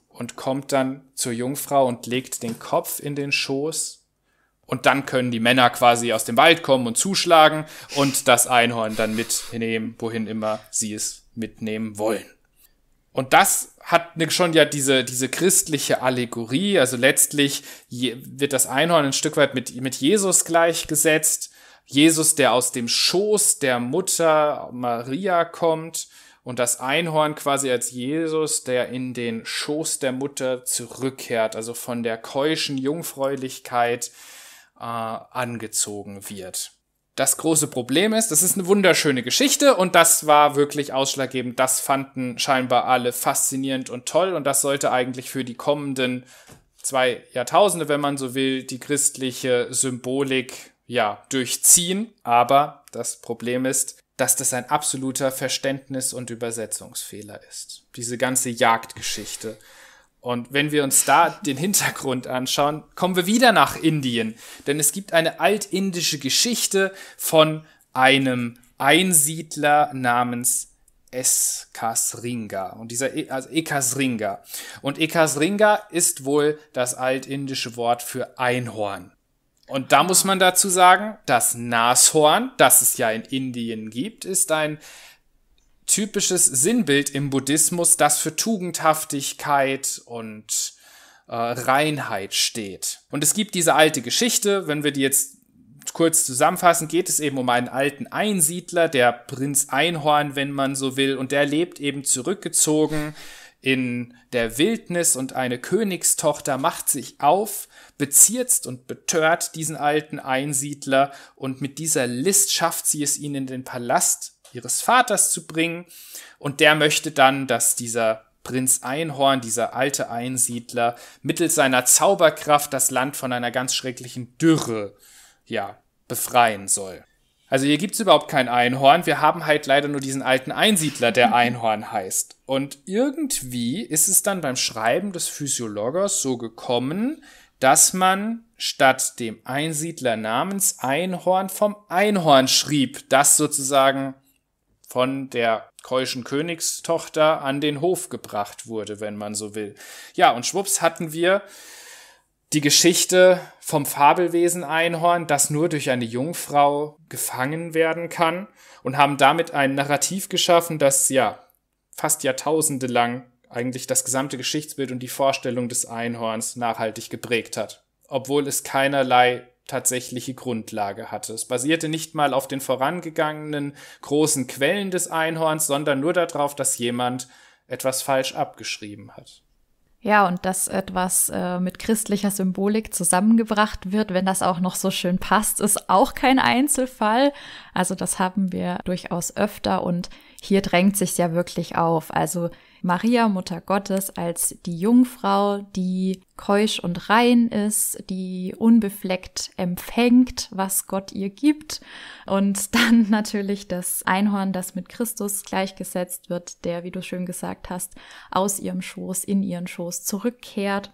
und kommt dann zur Jungfrau und legt den Kopf in den Schoß und dann können die Männer quasi aus dem Wald kommen und zuschlagen und das Einhorn dann mitnehmen, wohin immer sie es mitnehmen wollen. Und das hat ne, schon ja diese, diese christliche Allegorie, also letztlich wird das Einhorn ein Stück weit mit, mit Jesus gleichgesetzt. Jesus, der aus dem Schoß der Mutter Maria kommt und das Einhorn quasi als Jesus, der in den Schoß der Mutter zurückkehrt, also von der keuschen Jungfräulichkeit äh, angezogen wird. Das große Problem ist, das ist eine wunderschöne Geschichte und das war wirklich ausschlaggebend. Das fanden scheinbar alle faszinierend und toll und das sollte eigentlich für die kommenden zwei Jahrtausende, wenn man so will, die christliche Symbolik ja durchziehen. Aber das Problem ist, dass das ein absoluter Verständnis- und Übersetzungsfehler ist. Diese ganze Jagdgeschichte. Und wenn wir uns da den Hintergrund anschauen, kommen wir wieder nach Indien. Denn es gibt eine altindische Geschichte von einem Einsiedler namens Eskasringa. Und dieser e also Ekasringa. Und Ekasringa ist wohl das altindische Wort für Einhorn. Und da muss man dazu sagen, das Nashorn, das es ja in Indien gibt, ist ein typisches Sinnbild im Buddhismus, das für Tugendhaftigkeit und äh, Reinheit steht. Und es gibt diese alte Geschichte, wenn wir die jetzt kurz zusammenfassen, geht es eben um einen alten Einsiedler, der Prinz Einhorn, wenn man so will, und der lebt eben zurückgezogen in der Wildnis und eine Königstochter macht sich auf, bezirzt und betört diesen alten Einsiedler und mit dieser List schafft sie es ihn in den Palast ihres Vaters zu bringen. Und der möchte dann, dass dieser Prinz Einhorn, dieser alte Einsiedler, mittels seiner Zauberkraft das Land von einer ganz schrecklichen Dürre, ja, befreien soll. Also hier gibt's überhaupt kein Einhorn. Wir haben halt leider nur diesen alten Einsiedler, der Einhorn heißt. Und irgendwie ist es dann beim Schreiben des Physiologers so gekommen, dass man statt dem Einsiedler namens Einhorn vom Einhorn schrieb, das sozusagen von der keuschen Königstochter an den Hof gebracht wurde, wenn man so will. Ja, und schwupps hatten wir die Geschichte vom Fabelwesen Einhorn, das nur durch eine Jungfrau gefangen werden kann und haben damit ein Narrativ geschaffen, das ja fast Jahrtausende lang eigentlich das gesamte Geschichtsbild und die Vorstellung des Einhorns nachhaltig geprägt hat, obwohl es keinerlei tatsächliche Grundlage hatte. Es basierte nicht mal auf den vorangegangenen großen Quellen des Einhorns, sondern nur darauf, dass jemand etwas falsch abgeschrieben hat. Ja, und dass etwas äh, mit christlicher Symbolik zusammengebracht wird, wenn das auch noch so schön passt, ist auch kein Einzelfall. Also das haben wir durchaus öfter und hier drängt sich ja wirklich auf. Also Maria, Mutter Gottes, als die Jungfrau, die keusch und rein ist, die unbefleckt empfängt, was Gott ihr gibt. Und dann natürlich das Einhorn, das mit Christus gleichgesetzt wird, der, wie du schön gesagt hast, aus ihrem Schoß in ihren Schoß zurückkehrt.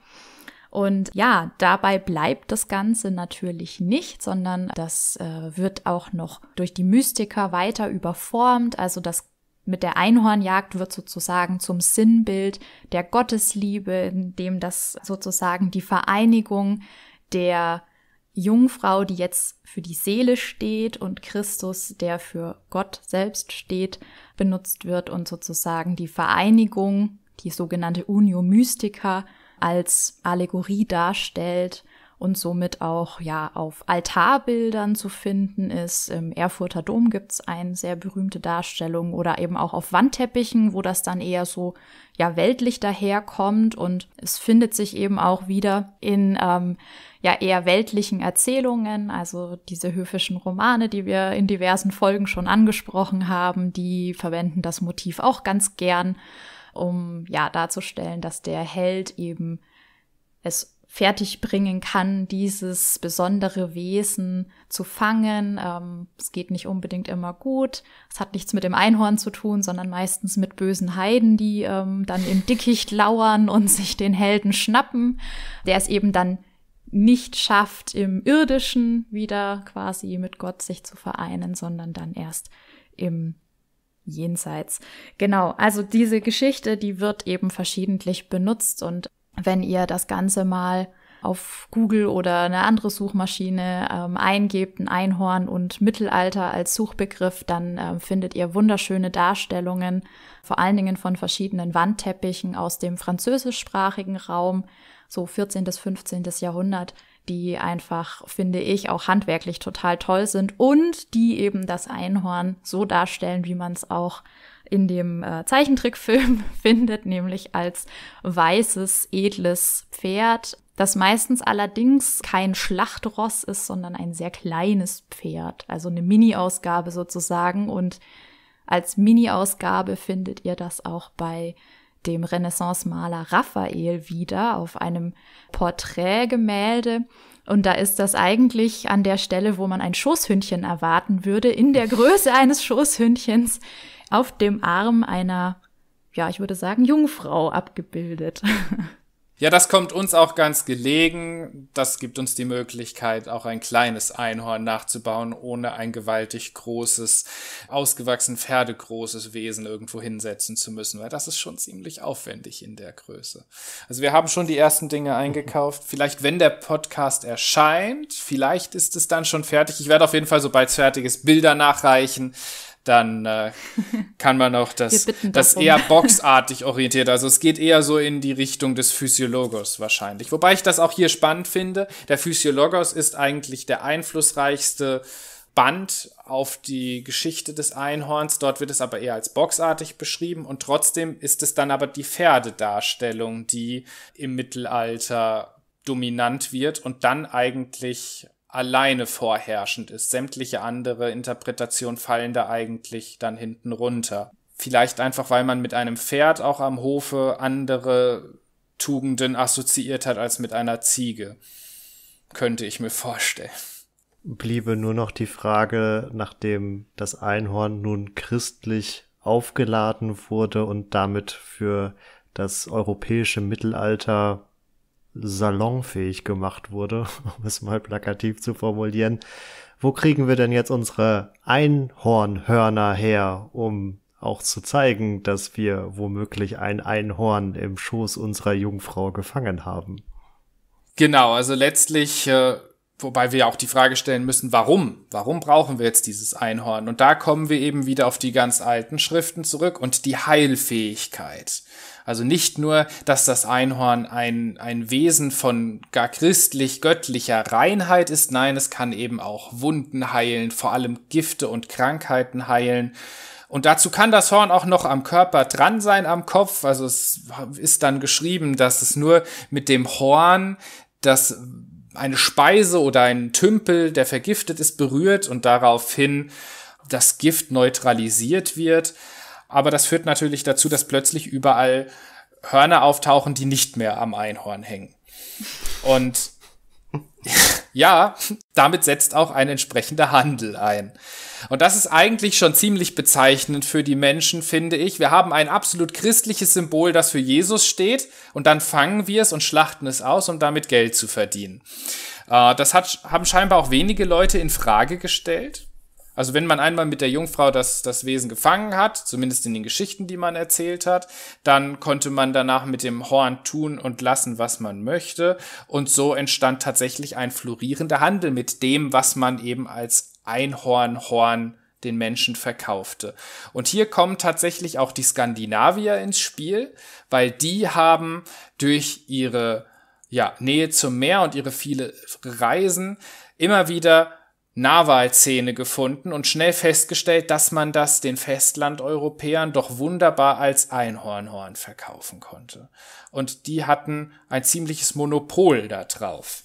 Und ja, dabei bleibt das Ganze natürlich nicht, sondern das äh, wird auch noch durch die Mystiker weiter überformt. Also das mit der Einhornjagd wird sozusagen zum Sinnbild der Gottesliebe, in dem das sozusagen die Vereinigung der Jungfrau, die jetzt für die Seele steht und Christus, der für Gott selbst steht, benutzt wird und sozusagen die Vereinigung, die sogenannte Unio Mystica, als Allegorie darstellt und somit auch ja auf Altarbildern zu finden ist. Im Erfurter Dom gibt's eine sehr berühmte Darstellung oder eben auch auf Wandteppichen, wo das dann eher so ja weltlich daherkommt und es findet sich eben auch wieder in ähm, ja eher weltlichen Erzählungen, also diese höfischen Romane, die wir in diversen Folgen schon angesprochen haben, die verwenden das Motiv auch ganz gern, um ja darzustellen, dass der Held eben es fertigbringen kann, dieses besondere Wesen zu fangen. Ähm, es geht nicht unbedingt immer gut. Es hat nichts mit dem Einhorn zu tun, sondern meistens mit bösen Heiden, die ähm, dann im Dickicht lauern und sich den Helden schnappen, der es eben dann nicht schafft, im irdischen wieder quasi mit Gott sich zu vereinen, sondern dann erst im Jenseits. Genau, also diese Geschichte, die wird eben verschiedentlich benutzt und wenn ihr das Ganze mal auf Google oder eine andere Suchmaschine ähm, eingebt, ein Einhorn und Mittelalter als Suchbegriff, dann ähm, findet ihr wunderschöne Darstellungen, vor allen Dingen von verschiedenen Wandteppichen aus dem französischsprachigen Raum, so 14. bis 15. Jahrhundert, die einfach, finde ich, auch handwerklich total toll sind und die eben das Einhorn so darstellen, wie man es auch in dem äh, Zeichentrickfilm findet, nämlich als weißes, edles Pferd, das meistens allerdings kein Schlachtross ist, sondern ein sehr kleines Pferd, also eine Mini-Ausgabe sozusagen. Und als Mini-Ausgabe findet ihr das auch bei dem Renaissance-Maler Raphael wieder auf einem Porträtgemälde. Und da ist das eigentlich an der Stelle, wo man ein Schoßhündchen erwarten würde, in der Größe eines Schoßhündchens auf dem Arm einer, ja, ich würde sagen, Jungfrau abgebildet. Ja, das kommt uns auch ganz gelegen. Das gibt uns die Möglichkeit, auch ein kleines Einhorn nachzubauen, ohne ein gewaltig großes, ausgewachsen pferdegroßes Wesen irgendwo hinsetzen zu müssen, weil das ist schon ziemlich aufwendig in der Größe. Also wir haben schon die ersten Dinge eingekauft. Vielleicht, wenn der Podcast erscheint, vielleicht ist es dann schon fertig. Ich werde auf jeden Fall, sobald es fertig ist, Bilder nachreichen dann äh, kann man auch das, das eher boxartig orientiert. Also es geht eher so in die Richtung des Physiologos wahrscheinlich. Wobei ich das auch hier spannend finde. Der Physiologos ist eigentlich der einflussreichste Band auf die Geschichte des Einhorns. Dort wird es aber eher als boxartig beschrieben und trotzdem ist es dann aber die Pferdedarstellung, die im Mittelalter dominant wird und dann eigentlich alleine vorherrschend ist. Sämtliche andere Interpretationen fallen da eigentlich dann hinten runter. Vielleicht einfach, weil man mit einem Pferd auch am Hofe andere Tugenden assoziiert hat als mit einer Ziege. Könnte ich mir vorstellen. Bliebe nur noch die Frage, nachdem das Einhorn nun christlich aufgeladen wurde und damit für das europäische Mittelalter salonfähig gemacht wurde, um es mal plakativ zu formulieren. Wo kriegen wir denn jetzt unsere Einhornhörner her, um auch zu zeigen, dass wir womöglich ein Einhorn im Schoß unserer Jungfrau gefangen haben? Genau, also letztlich, äh, wobei wir auch die Frage stellen müssen, warum? Warum brauchen wir jetzt dieses Einhorn? Und da kommen wir eben wieder auf die ganz alten Schriften zurück und die Heilfähigkeit. Also nicht nur, dass das Einhorn ein, ein Wesen von gar christlich-göttlicher Reinheit ist, nein, es kann eben auch Wunden heilen, vor allem Gifte und Krankheiten heilen. Und dazu kann das Horn auch noch am Körper dran sein, am Kopf. Also es ist dann geschrieben, dass es nur mit dem Horn das eine Speise oder ein Tümpel, der vergiftet ist, berührt und daraufhin das Gift neutralisiert wird aber das führt natürlich dazu, dass plötzlich überall Hörner auftauchen, die nicht mehr am Einhorn hängen. Und ja, damit setzt auch ein entsprechender Handel ein. Und das ist eigentlich schon ziemlich bezeichnend für die Menschen, finde ich. Wir haben ein absolut christliches Symbol, das für Jesus steht, und dann fangen wir es und schlachten es aus, um damit Geld zu verdienen. Äh, das hat, haben scheinbar auch wenige Leute in Frage gestellt. Also wenn man einmal mit der Jungfrau das, das Wesen gefangen hat, zumindest in den Geschichten, die man erzählt hat, dann konnte man danach mit dem Horn tun und lassen, was man möchte. Und so entstand tatsächlich ein florierender Handel mit dem, was man eben als Einhornhorn den Menschen verkaufte. Und hier kommen tatsächlich auch die Skandinavier ins Spiel, weil die haben durch ihre ja, Nähe zum Meer und ihre viele Reisen immer wieder narwal gefunden und schnell festgestellt, dass man das den Festlandeuropäern doch wunderbar als Einhornhorn verkaufen konnte. Und die hatten ein ziemliches Monopol da drauf.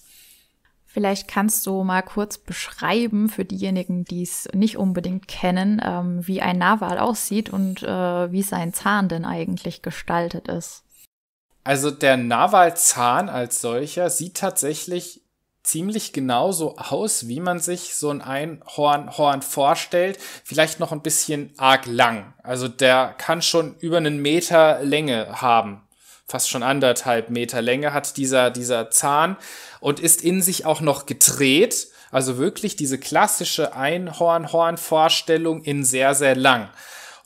Vielleicht kannst du mal kurz beschreiben für diejenigen, die es nicht unbedingt kennen, ähm, wie ein Narwal aussieht und äh, wie sein Zahn denn eigentlich gestaltet ist. Also der Narwalzahn als solcher sieht tatsächlich ziemlich genau so aus, wie man sich so ein Einhornhorn vorstellt. Vielleicht noch ein bisschen arg lang. Also der kann schon über einen Meter Länge haben. Fast schon anderthalb Meter Länge hat dieser, dieser Zahn und ist in sich auch noch gedreht. Also wirklich diese klassische Einhornhorn-Vorstellung in sehr, sehr lang.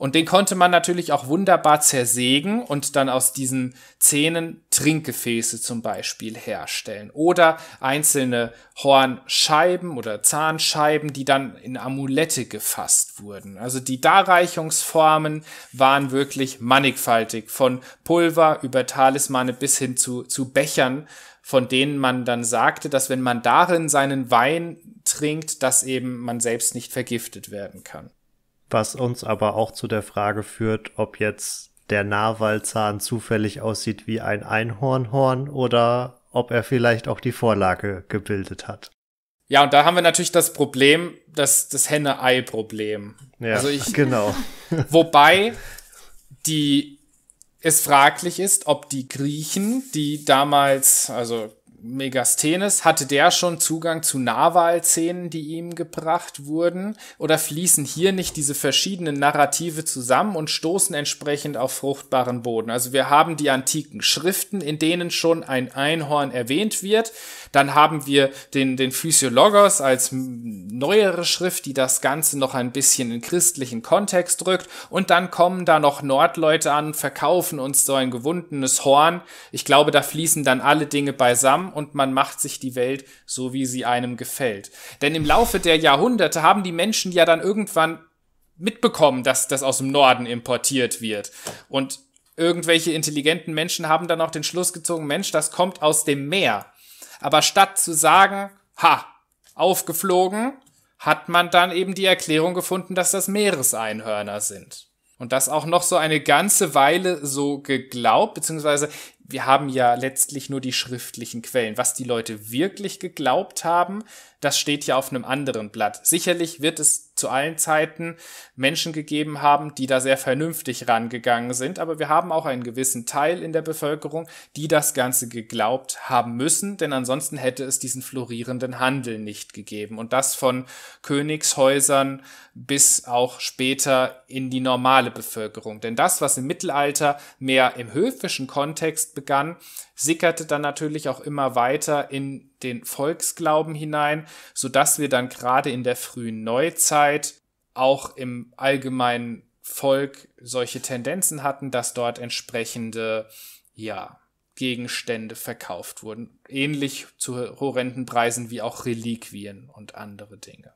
Und den konnte man natürlich auch wunderbar zersägen und dann aus diesen Zähnen Trinkgefäße zum Beispiel herstellen. Oder einzelne Hornscheiben oder Zahnscheiben, die dann in Amulette gefasst wurden. Also die Darreichungsformen waren wirklich mannigfaltig. Von Pulver über Talismane bis hin zu, zu Bechern, von denen man dann sagte, dass wenn man darin seinen Wein trinkt, dass eben man selbst nicht vergiftet werden kann was uns aber auch zu der Frage führt, ob jetzt der Narwalzahn zufällig aussieht wie ein Einhornhorn oder ob er vielleicht auch die Vorlage gebildet hat. Ja, und da haben wir natürlich das Problem, das, das Henne-Ei-Problem. Ja, also ich, genau. Wobei die, es fraglich ist, ob die Griechen, die damals, also Megasthenes, hatte der schon Zugang zu Narwal-Szenen, die ihm gebracht wurden? Oder fließen hier nicht diese verschiedenen Narrative zusammen und stoßen entsprechend auf fruchtbaren Boden? Also wir haben die antiken Schriften, in denen schon ein Einhorn erwähnt wird. Dann haben wir den, den Physiologos als neuere Schrift, die das Ganze noch ein bisschen in christlichen Kontext rückt. Und dann kommen da noch Nordleute an, verkaufen uns so ein gewundenes Horn. Ich glaube, da fließen dann alle Dinge beisammen und man macht sich die Welt so, wie sie einem gefällt. Denn im Laufe der Jahrhunderte haben die Menschen ja dann irgendwann mitbekommen, dass das aus dem Norden importiert wird. Und irgendwelche intelligenten Menschen haben dann auch den Schluss gezogen, Mensch, das kommt aus dem Meer. Aber statt zu sagen, ha, aufgeflogen, hat man dann eben die Erklärung gefunden, dass das Meereseinhörner sind. Und das auch noch so eine ganze Weile so geglaubt, beziehungsweise wir haben ja letztlich nur die schriftlichen Quellen. Was die Leute wirklich geglaubt haben, das steht ja auf einem anderen Blatt. Sicherlich wird es zu allen Zeiten Menschen gegeben haben, die da sehr vernünftig rangegangen sind, aber wir haben auch einen gewissen Teil in der Bevölkerung, die das Ganze geglaubt haben müssen, denn ansonsten hätte es diesen florierenden Handel nicht gegeben. Und das von Königshäusern bis auch später in die normale Bevölkerung. Denn das, was im Mittelalter mehr im höfischen Kontext begann, sickerte dann natürlich auch immer weiter in den Volksglauben hinein so dass wir dann gerade in der frühen Neuzeit auch im allgemeinen Volk solche Tendenzen hatten, dass dort entsprechende, ja, Gegenstände verkauft wurden. Ähnlich zu horrenden Preisen wie auch Reliquien und andere Dinge.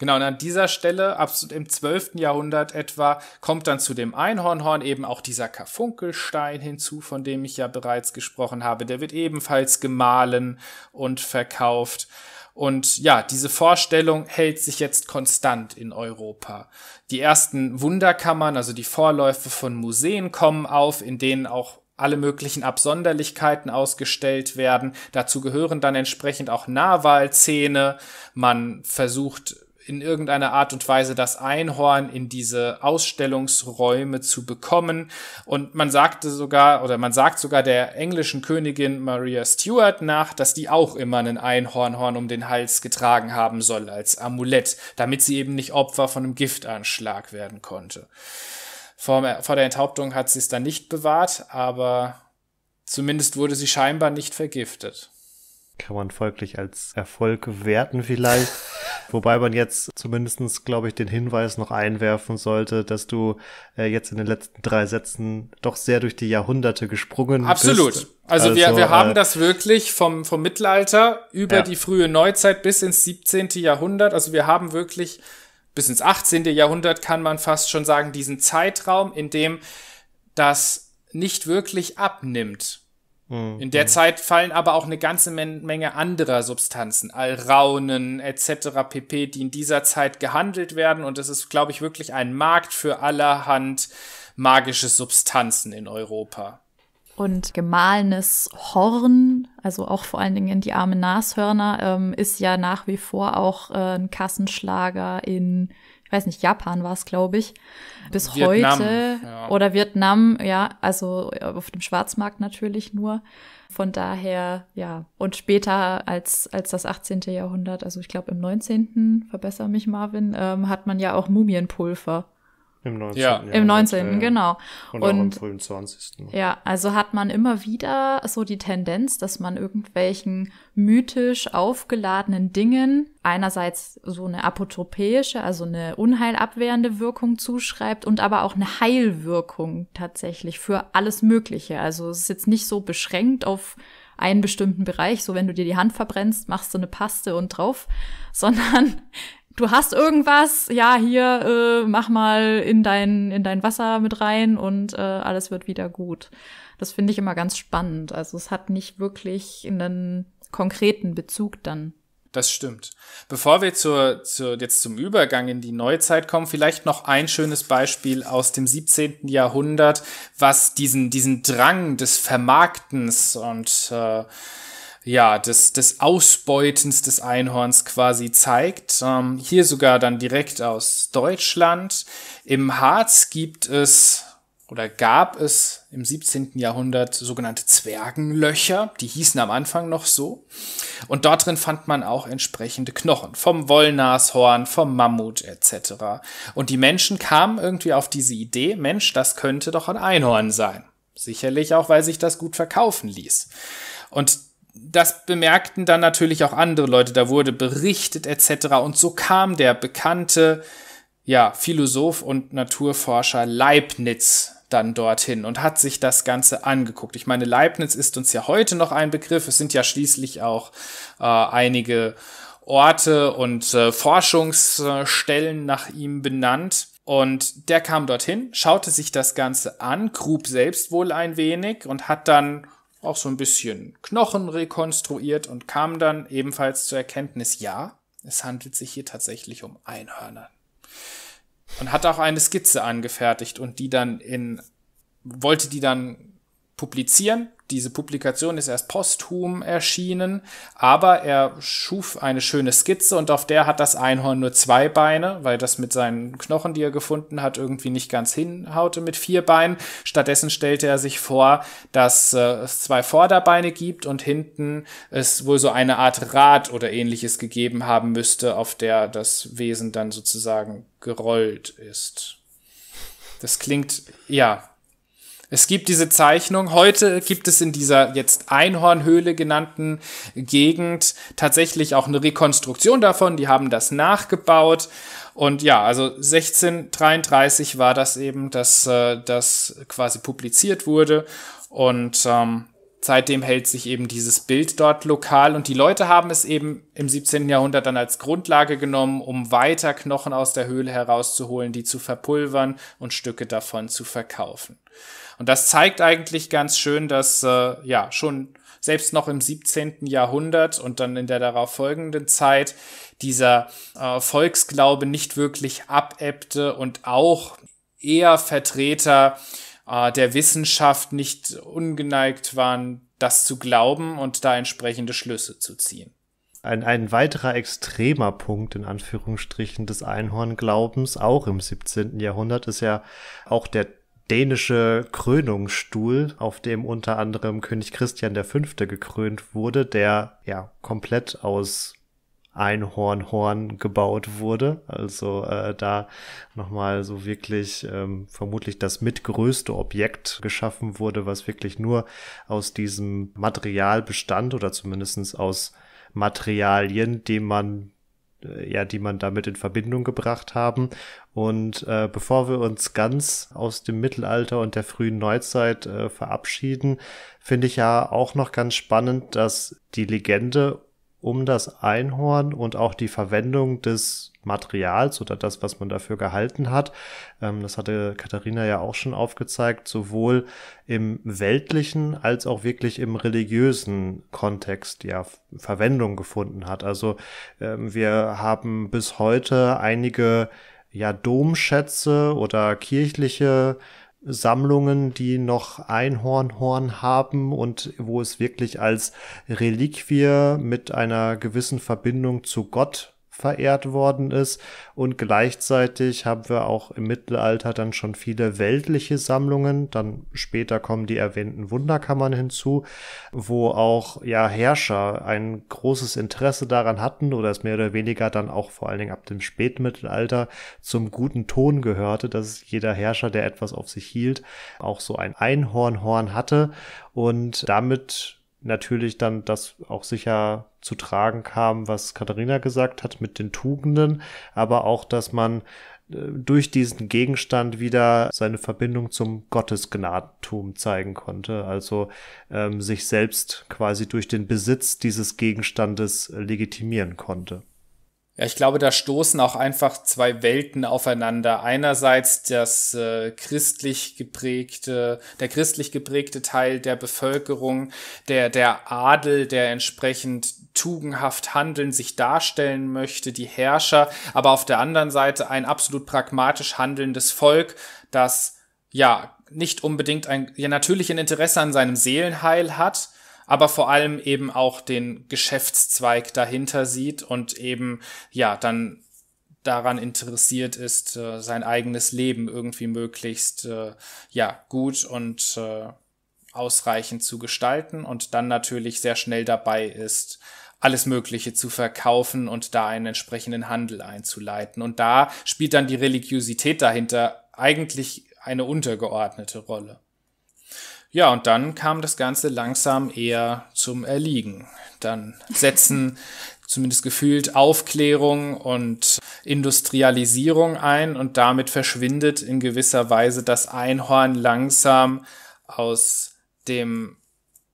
Genau, und an dieser Stelle, absolut im 12. Jahrhundert etwa, kommt dann zu dem Einhornhorn eben auch dieser Karfunkelstein hinzu, von dem ich ja bereits gesprochen habe. Der wird ebenfalls gemahlen und verkauft. Und ja, diese Vorstellung hält sich jetzt konstant in Europa. Die ersten Wunderkammern, also die Vorläufe von Museen kommen auf, in denen auch alle möglichen Absonderlichkeiten ausgestellt werden. Dazu gehören dann entsprechend auch Narwalzähne. Man versucht in irgendeiner Art und Weise das Einhorn in diese Ausstellungsräume zu bekommen. Und man sagte sogar, oder man sagt sogar der englischen Königin Maria Stuart nach, dass die auch immer einen Einhornhorn um den Hals getragen haben soll als Amulett, damit sie eben nicht Opfer von einem Giftanschlag werden konnte. Vor, vor der Enthauptung hat sie es dann nicht bewahrt, aber zumindest wurde sie scheinbar nicht vergiftet kann man folglich als Erfolg werten vielleicht. Wobei man jetzt zumindestens glaube ich, den Hinweis noch einwerfen sollte, dass du äh, jetzt in den letzten drei Sätzen doch sehr durch die Jahrhunderte gesprungen Absolut. bist. Absolut. Also, also, wir, wir äh, haben das wirklich vom, vom Mittelalter über ja. die frühe Neuzeit bis ins 17. Jahrhundert. Also wir haben wirklich bis ins 18. Jahrhundert kann man fast schon sagen, diesen Zeitraum, in dem das nicht wirklich abnimmt hm, in der hm. Zeit fallen aber auch eine ganze Menge anderer Substanzen, Alraunen etc. pp., die in dieser Zeit gehandelt werden. Und es ist, glaube ich, wirklich ein Markt für allerhand magische Substanzen in Europa. Und gemahlenes Horn, also auch vor allen Dingen die armen Nashörner, ähm, ist ja nach wie vor auch äh, ein Kassenschlager in weiß nicht, Japan war es, glaube ich, bis Vietnam, heute ja. oder Vietnam, ja, also auf dem Schwarzmarkt natürlich nur. Von daher, ja, und später als, als das 18. Jahrhundert, also ich glaube im 19., verbessere mich Marvin, ähm, hat man ja auch Mumienpulver im 19. Ja. Im 19. Ja. genau. Und, und, auch im frühen 20. Ja, also hat man immer wieder so die Tendenz, dass man irgendwelchen mythisch aufgeladenen Dingen einerseits so eine apotropäische, also eine unheilabwehrende Wirkung zuschreibt und aber auch eine Heilwirkung tatsächlich für alles Mögliche. Also es ist jetzt nicht so beschränkt auf einen bestimmten Bereich, so wenn du dir die Hand verbrennst, machst du eine Paste und drauf, sondern du hast irgendwas, ja, hier, äh, mach mal in dein, in dein Wasser mit rein und äh, alles wird wieder gut. Das finde ich immer ganz spannend. Also es hat nicht wirklich einen konkreten Bezug dann. Das stimmt. Bevor wir zur, zur, jetzt zum Übergang in die Neuzeit kommen, vielleicht noch ein schönes Beispiel aus dem 17. Jahrhundert, was diesen, diesen Drang des Vermarktens und äh, ja, des, des Ausbeutens des Einhorns quasi zeigt. Ähm, hier sogar dann direkt aus Deutschland. Im Harz gibt es oder gab es im 17. Jahrhundert sogenannte Zwergenlöcher, die hießen am Anfang noch so. Und dort drin fand man auch entsprechende Knochen vom Wollnashorn, vom Mammut etc. Und die Menschen kamen irgendwie auf diese Idee, Mensch, das könnte doch ein Einhorn sein. Sicherlich auch, weil sich das gut verkaufen ließ. Und das bemerkten dann natürlich auch andere Leute, da wurde berichtet etc. Und so kam der bekannte ja, Philosoph und Naturforscher Leibniz dann dorthin und hat sich das Ganze angeguckt. Ich meine, Leibniz ist uns ja heute noch ein Begriff. Es sind ja schließlich auch äh, einige Orte und äh, Forschungsstellen nach ihm benannt. Und der kam dorthin, schaute sich das Ganze an, grub selbst wohl ein wenig und hat dann auch so ein bisschen Knochen rekonstruiert und kam dann ebenfalls zur Erkenntnis, ja, es handelt sich hier tatsächlich um Einhörner. Und hat auch eine Skizze angefertigt und die dann in, wollte die dann publizieren, diese Publikation ist erst posthum erschienen, aber er schuf eine schöne Skizze und auf der hat das Einhorn nur zwei Beine, weil das mit seinen Knochen, die er gefunden hat, irgendwie nicht ganz hinhaute mit vier Beinen. Stattdessen stellte er sich vor, dass äh, es zwei Vorderbeine gibt und hinten es wohl so eine Art Rad oder ähnliches gegeben haben müsste, auf der das Wesen dann sozusagen gerollt ist. Das klingt, ja, es gibt diese Zeichnung. Heute gibt es in dieser jetzt Einhornhöhle genannten Gegend tatsächlich auch eine Rekonstruktion davon. Die haben das nachgebaut. Und ja, also 1633 war das eben, dass äh, das quasi publiziert wurde. Und ähm, seitdem hält sich eben dieses Bild dort lokal und die Leute haben es eben im 17. Jahrhundert dann als Grundlage genommen, um weiter Knochen aus der Höhle herauszuholen, die zu verpulvern und Stücke davon zu verkaufen. Und das zeigt eigentlich ganz schön, dass äh, ja schon selbst noch im 17. Jahrhundert und dann in der darauf folgenden Zeit dieser äh, Volksglaube nicht wirklich abebbte und auch eher Vertreter äh, der Wissenschaft nicht ungeneigt waren, das zu glauben und da entsprechende Schlüsse zu ziehen. Ein, ein weiterer extremer Punkt in Anführungsstrichen des Einhornglaubens, auch im 17. Jahrhundert, ist ja auch der dänische Krönungsstuhl, auf dem unter anderem König Christian V. gekrönt wurde, der ja komplett aus Einhornhorn gebaut wurde. Also äh, da nochmal so wirklich ähm, vermutlich das mitgrößte Objekt geschaffen wurde, was wirklich nur aus diesem Material bestand oder zumindestens aus Materialien, die man äh, ja, die man damit in Verbindung gebracht haben. Und äh, bevor wir uns ganz aus dem Mittelalter und der frühen Neuzeit äh, verabschieden, finde ich ja auch noch ganz spannend, dass die Legende um das Einhorn und auch die Verwendung des Materials oder das, was man dafür gehalten hat. Ähm, das hatte Katharina ja auch schon aufgezeigt, sowohl im weltlichen als auch wirklich im religiösen Kontext ja Verwendung gefunden hat. Also ähm, wir haben bis heute einige ja Domschätze oder kirchliche äh, Sammlungen, die noch Einhornhorn haben und wo es wirklich als Reliquie mit einer gewissen Verbindung zu Gott verehrt worden ist. Und gleichzeitig haben wir auch im Mittelalter dann schon viele weltliche Sammlungen. Dann später kommen die erwähnten Wunderkammern hinzu, wo auch ja Herrscher ein großes Interesse daran hatten oder es mehr oder weniger dann auch vor allen Dingen ab dem Spätmittelalter zum guten Ton gehörte, dass jeder Herrscher, der etwas auf sich hielt, auch so ein Einhornhorn hatte und damit natürlich dann das auch sicher zu tragen kam, was Katharina gesagt hat mit den Tugenden, aber auch, dass man äh, durch diesen Gegenstand wieder seine Verbindung zum Gottesgnadentum zeigen konnte, also ähm, sich selbst quasi durch den Besitz dieses Gegenstandes legitimieren konnte. Ja, ich glaube, da stoßen auch einfach zwei Welten aufeinander. Einerseits das äh, christlich geprägte, der christlich geprägte Teil der Bevölkerung, der, der Adel, der entsprechend tugendhaft handeln, sich darstellen möchte, die Herrscher, aber auf der anderen Seite ein absolut pragmatisch handelndes Volk, das ja nicht unbedingt ein, ja natürlich ein Interesse an seinem Seelenheil hat, aber vor allem eben auch den Geschäftszweig dahinter sieht und eben ja dann daran interessiert ist, äh, sein eigenes Leben irgendwie möglichst äh, ja gut und äh, ausreichend zu gestalten und dann natürlich sehr schnell dabei ist, alles Mögliche zu verkaufen und da einen entsprechenden Handel einzuleiten. Und da spielt dann die Religiosität dahinter eigentlich eine untergeordnete Rolle. Ja, und dann kam das Ganze langsam eher zum Erliegen. Dann setzen zumindest gefühlt Aufklärung und Industrialisierung ein und damit verschwindet in gewisser Weise das Einhorn langsam aus dem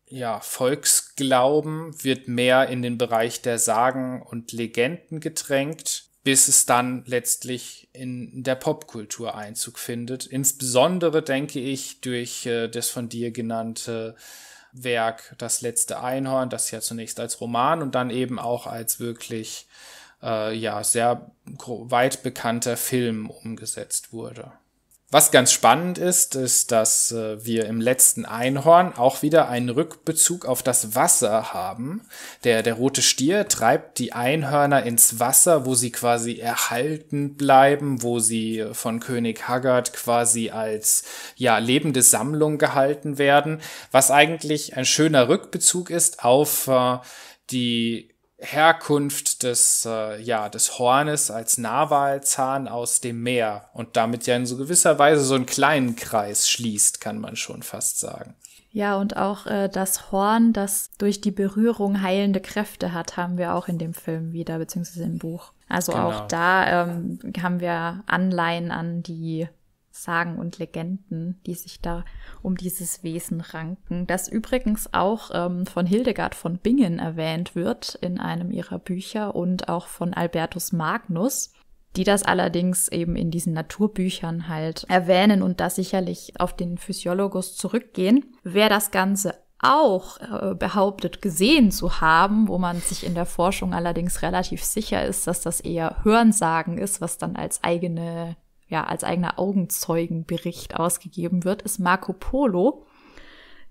ja, Volksglauben wird mehr in den Bereich der Sagen und Legenden gedrängt bis es dann letztlich in der Popkultur Einzug findet. Insbesondere denke ich durch äh, das von dir genannte Werk Das letzte Einhorn, das ja zunächst als Roman und dann eben auch als wirklich äh, ja sehr weit bekannter Film umgesetzt wurde. Was ganz spannend ist, ist, dass äh, wir im letzten Einhorn auch wieder einen Rückbezug auf das Wasser haben. Der, der rote Stier treibt die Einhörner ins Wasser, wo sie quasi erhalten bleiben, wo sie von König Haggard quasi als, ja, lebende Sammlung gehalten werden, was eigentlich ein schöner Rückbezug ist auf äh, die Herkunft des, äh, ja, des Hornes als Narwalzahn aus dem Meer und damit ja in so gewisser Weise so einen kleinen Kreis schließt, kann man schon fast sagen. Ja, und auch äh, das Horn, das durch die Berührung heilende Kräfte hat, haben wir auch in dem Film wieder, beziehungsweise im Buch. Also genau. auch da ähm, haben wir Anleihen an die Sagen und Legenden, die sich da um dieses Wesen ranken, das übrigens auch ähm, von Hildegard von Bingen erwähnt wird in einem ihrer Bücher und auch von Albertus Magnus, die das allerdings eben in diesen Naturbüchern halt erwähnen und da sicherlich auf den Physiologus zurückgehen. Wer das Ganze auch äh, behauptet gesehen zu haben, wo man sich in der Forschung allerdings relativ sicher ist, dass das eher Hörensagen ist, was dann als eigene ja, als eigener Augenzeugenbericht ausgegeben wird, ist Marco Polo,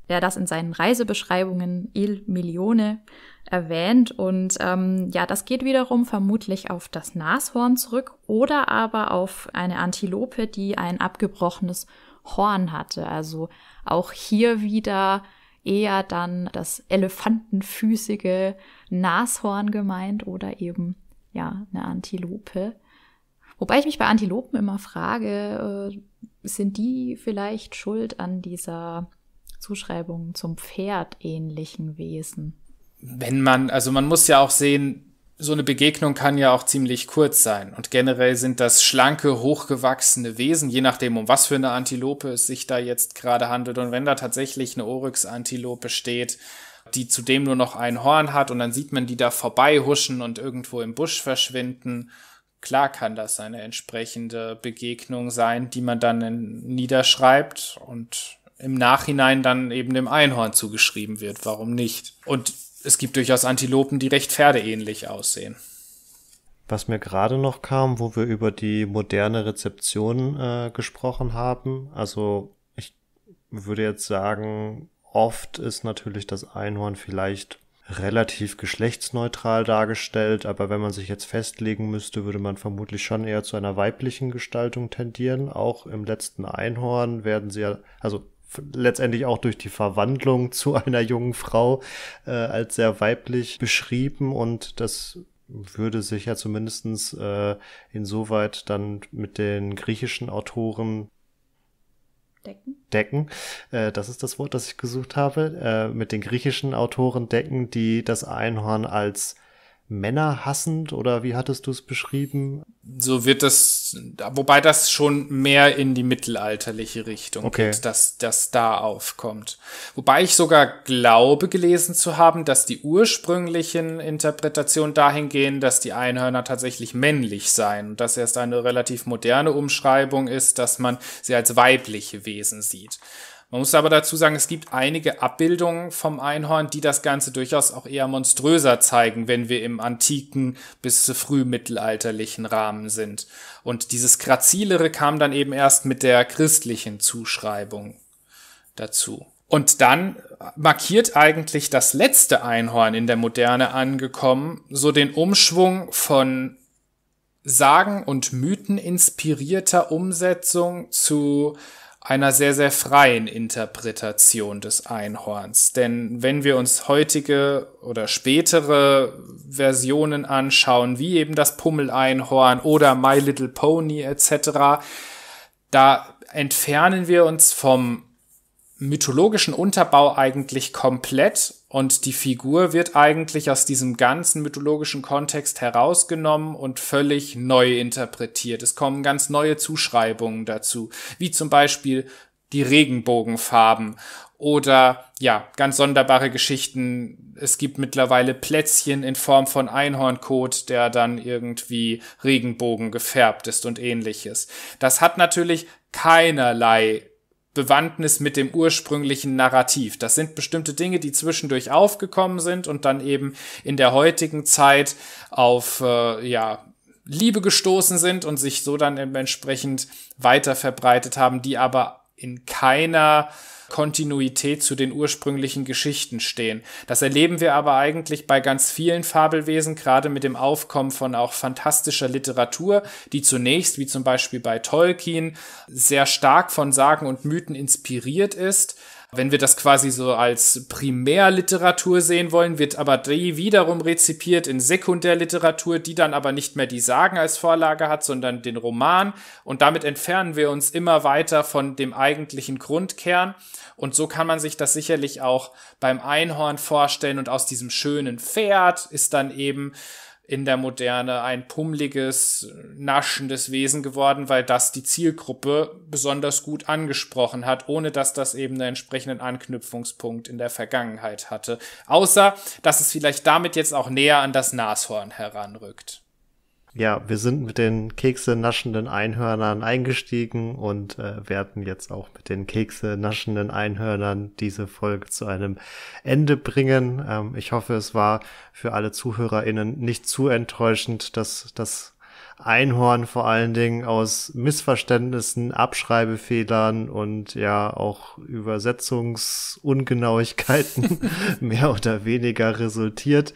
der das in seinen Reisebeschreibungen Il Milione erwähnt. Und ähm, ja, das geht wiederum vermutlich auf das Nashorn zurück oder aber auf eine Antilope, die ein abgebrochenes Horn hatte. Also auch hier wieder eher dann das elefantenfüßige Nashorn gemeint oder eben ja eine Antilope. Wobei ich mich bei Antilopen immer frage, äh, sind die vielleicht schuld an dieser Zuschreibung zum Pferd ähnlichen Wesen? Wenn man, also man muss ja auch sehen, so eine Begegnung kann ja auch ziemlich kurz sein. Und generell sind das schlanke, hochgewachsene Wesen, je nachdem, um was für eine Antilope es sich da jetzt gerade handelt. Und wenn da tatsächlich eine Oryx-Antilope steht, die zudem nur noch ein Horn hat und dann sieht man die da vorbei huschen und irgendwo im Busch verschwinden Klar kann das eine entsprechende Begegnung sein, die man dann in, niederschreibt und im Nachhinein dann eben dem Einhorn zugeschrieben wird. Warum nicht? Und es gibt durchaus Antilopen, die recht pferdeähnlich aussehen. Was mir gerade noch kam, wo wir über die moderne Rezeption äh, gesprochen haben, also ich würde jetzt sagen, oft ist natürlich das Einhorn vielleicht relativ geschlechtsneutral dargestellt, aber wenn man sich jetzt festlegen müsste, würde man vermutlich schon eher zu einer weiblichen Gestaltung tendieren. Auch im letzten Einhorn werden sie ja, also letztendlich auch durch die Verwandlung zu einer jungen Frau äh, als sehr weiblich beschrieben und das würde sich ja zumindestens äh, insoweit dann mit den griechischen Autoren Decken. Decken, äh, das ist das Wort, das ich gesucht habe, äh, mit den griechischen Autoren Decken, die das Einhorn als männerhassend oder wie hattest du es beschrieben? So wird das, wobei das schon mehr in die mittelalterliche Richtung okay. geht, dass das da aufkommt. Wobei ich sogar glaube gelesen zu haben, dass die ursprünglichen Interpretationen dahingehen, dass die Einhörner tatsächlich männlich seien und dass erst eine relativ moderne Umschreibung ist, dass man sie als weibliche Wesen sieht. Man muss aber dazu sagen, es gibt einige Abbildungen vom Einhorn, die das Ganze durchaus auch eher monströser zeigen, wenn wir im antiken bis zu frühmittelalterlichen Rahmen sind. Und dieses Grazilere kam dann eben erst mit der christlichen Zuschreibung dazu. Und dann markiert eigentlich das letzte Einhorn in der Moderne angekommen, so den Umschwung von Sagen und Mythen inspirierter Umsetzung zu einer sehr, sehr freien Interpretation des Einhorns. Denn wenn wir uns heutige oder spätere Versionen anschauen, wie eben das Pummel-Einhorn oder My Little Pony etc., da entfernen wir uns vom mythologischen Unterbau eigentlich komplett und die Figur wird eigentlich aus diesem ganzen mythologischen Kontext herausgenommen und völlig neu interpretiert. Es kommen ganz neue Zuschreibungen dazu, wie zum Beispiel die Regenbogenfarben oder ja, ganz sonderbare Geschichten. Es gibt mittlerweile Plätzchen in Form von Einhornkot, der dann irgendwie Regenbogen gefärbt ist und ähnliches. Das hat natürlich keinerlei Bewandtnis mit dem ursprünglichen Narrativ. Das sind bestimmte Dinge, die zwischendurch aufgekommen sind und dann eben in der heutigen Zeit auf äh, ja, Liebe gestoßen sind und sich so dann entsprechend weiter verbreitet haben, die aber in keiner Kontinuität zu den ursprünglichen Geschichten stehen. Das erleben wir aber eigentlich bei ganz vielen Fabelwesen, gerade mit dem Aufkommen von auch fantastischer Literatur, die zunächst, wie zum Beispiel bei Tolkien, sehr stark von Sagen und Mythen inspiriert ist wenn wir das quasi so als Primärliteratur sehen wollen, wird aber die wiederum rezipiert in Sekundärliteratur, die dann aber nicht mehr die Sagen als Vorlage hat, sondern den Roman. Und damit entfernen wir uns immer weiter von dem eigentlichen Grundkern. Und so kann man sich das sicherlich auch beim Einhorn vorstellen. Und aus diesem schönen Pferd ist dann eben in der Moderne ein pummeliges, naschendes Wesen geworden, weil das die Zielgruppe besonders gut angesprochen hat, ohne dass das eben einen entsprechenden Anknüpfungspunkt in der Vergangenheit hatte. Außer, dass es vielleicht damit jetzt auch näher an das Nashorn heranrückt ja, wir sind mit den Kekse naschenden Einhörnern eingestiegen und äh, werden jetzt auch mit den Kekse naschenden Einhörnern diese Folge zu einem Ende bringen. Ähm, ich hoffe, es war für alle ZuhörerInnen nicht zu enttäuschend, dass das Einhorn vor allen Dingen aus Missverständnissen, Abschreibefehlern und ja auch Übersetzungsungenauigkeiten mehr oder weniger resultiert.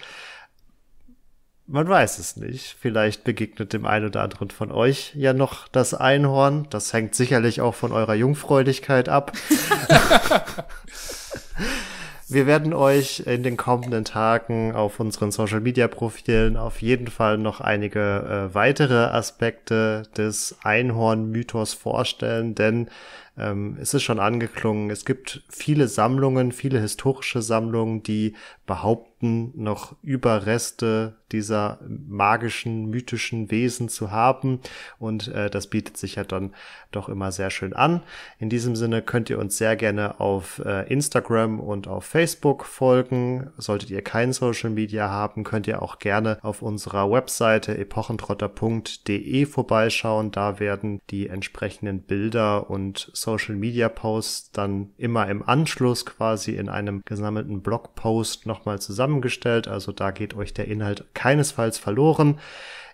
Man weiß es nicht. Vielleicht begegnet dem einen oder anderen von euch ja noch das Einhorn. Das hängt sicherlich auch von eurer Jungfräulichkeit ab. Wir werden euch in den kommenden Tagen auf unseren Social Media Profilen auf jeden Fall noch einige äh, weitere Aspekte des Einhorn-Mythos vorstellen, denn ähm, es ist schon angeklungen, es gibt viele Sammlungen, viele historische Sammlungen, die behaupten, noch Überreste dieser magischen, mythischen Wesen zu haben. Und äh, das bietet sich ja dann doch immer sehr schön an. In diesem Sinne könnt ihr uns sehr gerne auf äh, Instagram und auf Facebook folgen. Solltet ihr kein Social Media haben, könnt ihr auch gerne auf unserer Webseite epochentrotter.de vorbeischauen. Da werden die entsprechenden Bilder und Social Media Posts dann immer im Anschluss quasi in einem gesammelten Blogpost nochmal zusammengestellt. Also da geht euch der Inhalt keinesfalls verloren.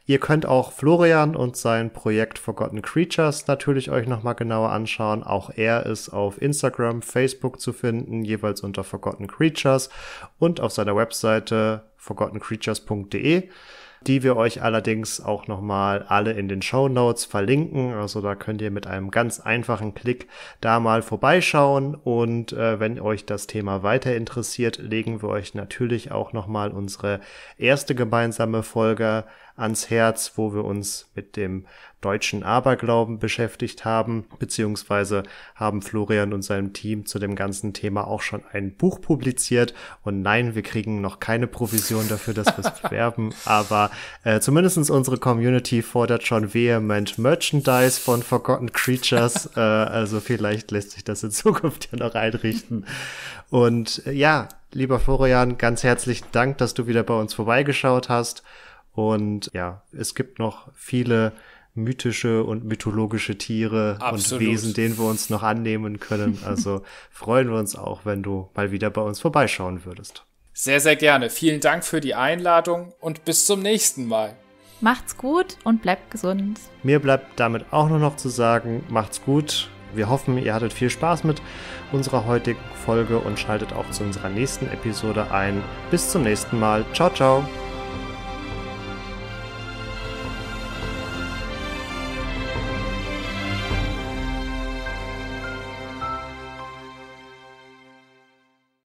Ihr könnt auch Florian und sein Projekt Forgotten Creatures natürlich euch nochmal genauer anschauen. Auch er ist auf Instagram, Facebook zu finden, jeweils unter Forgotten Creatures und auf seiner Webseite forgottencreatures.de die wir euch allerdings auch nochmal alle in den Show Notes verlinken. Also da könnt ihr mit einem ganz einfachen Klick da mal vorbeischauen. Und äh, wenn euch das Thema weiter interessiert, legen wir euch natürlich auch nochmal unsere erste gemeinsame Folge ans Herz, wo wir uns mit dem deutschen Aberglauben beschäftigt haben, beziehungsweise haben Florian und seinem Team zu dem ganzen Thema auch schon ein Buch publiziert. Und nein, wir kriegen noch keine Provision dafür, dass wir es bewerben, aber äh, zumindest unsere Community fordert schon vehement Merchandise von Forgotten Creatures. äh, also vielleicht lässt sich das in Zukunft ja noch einrichten. Und äh, ja, lieber Florian, ganz herzlichen Dank, dass du wieder bei uns vorbeigeschaut hast. Und ja, es gibt noch viele mythische und mythologische Tiere Absolut. und Wesen, denen wir uns noch annehmen können. Also freuen wir uns auch, wenn du mal wieder bei uns vorbeischauen würdest. Sehr, sehr gerne. Vielen Dank für die Einladung und bis zum nächsten Mal. Macht's gut und bleibt gesund. Mir bleibt damit auch nur noch zu sagen, macht's gut. Wir hoffen, ihr hattet viel Spaß mit unserer heutigen Folge und schaltet auch zu unserer nächsten Episode ein. Bis zum nächsten Mal. Ciao, ciao.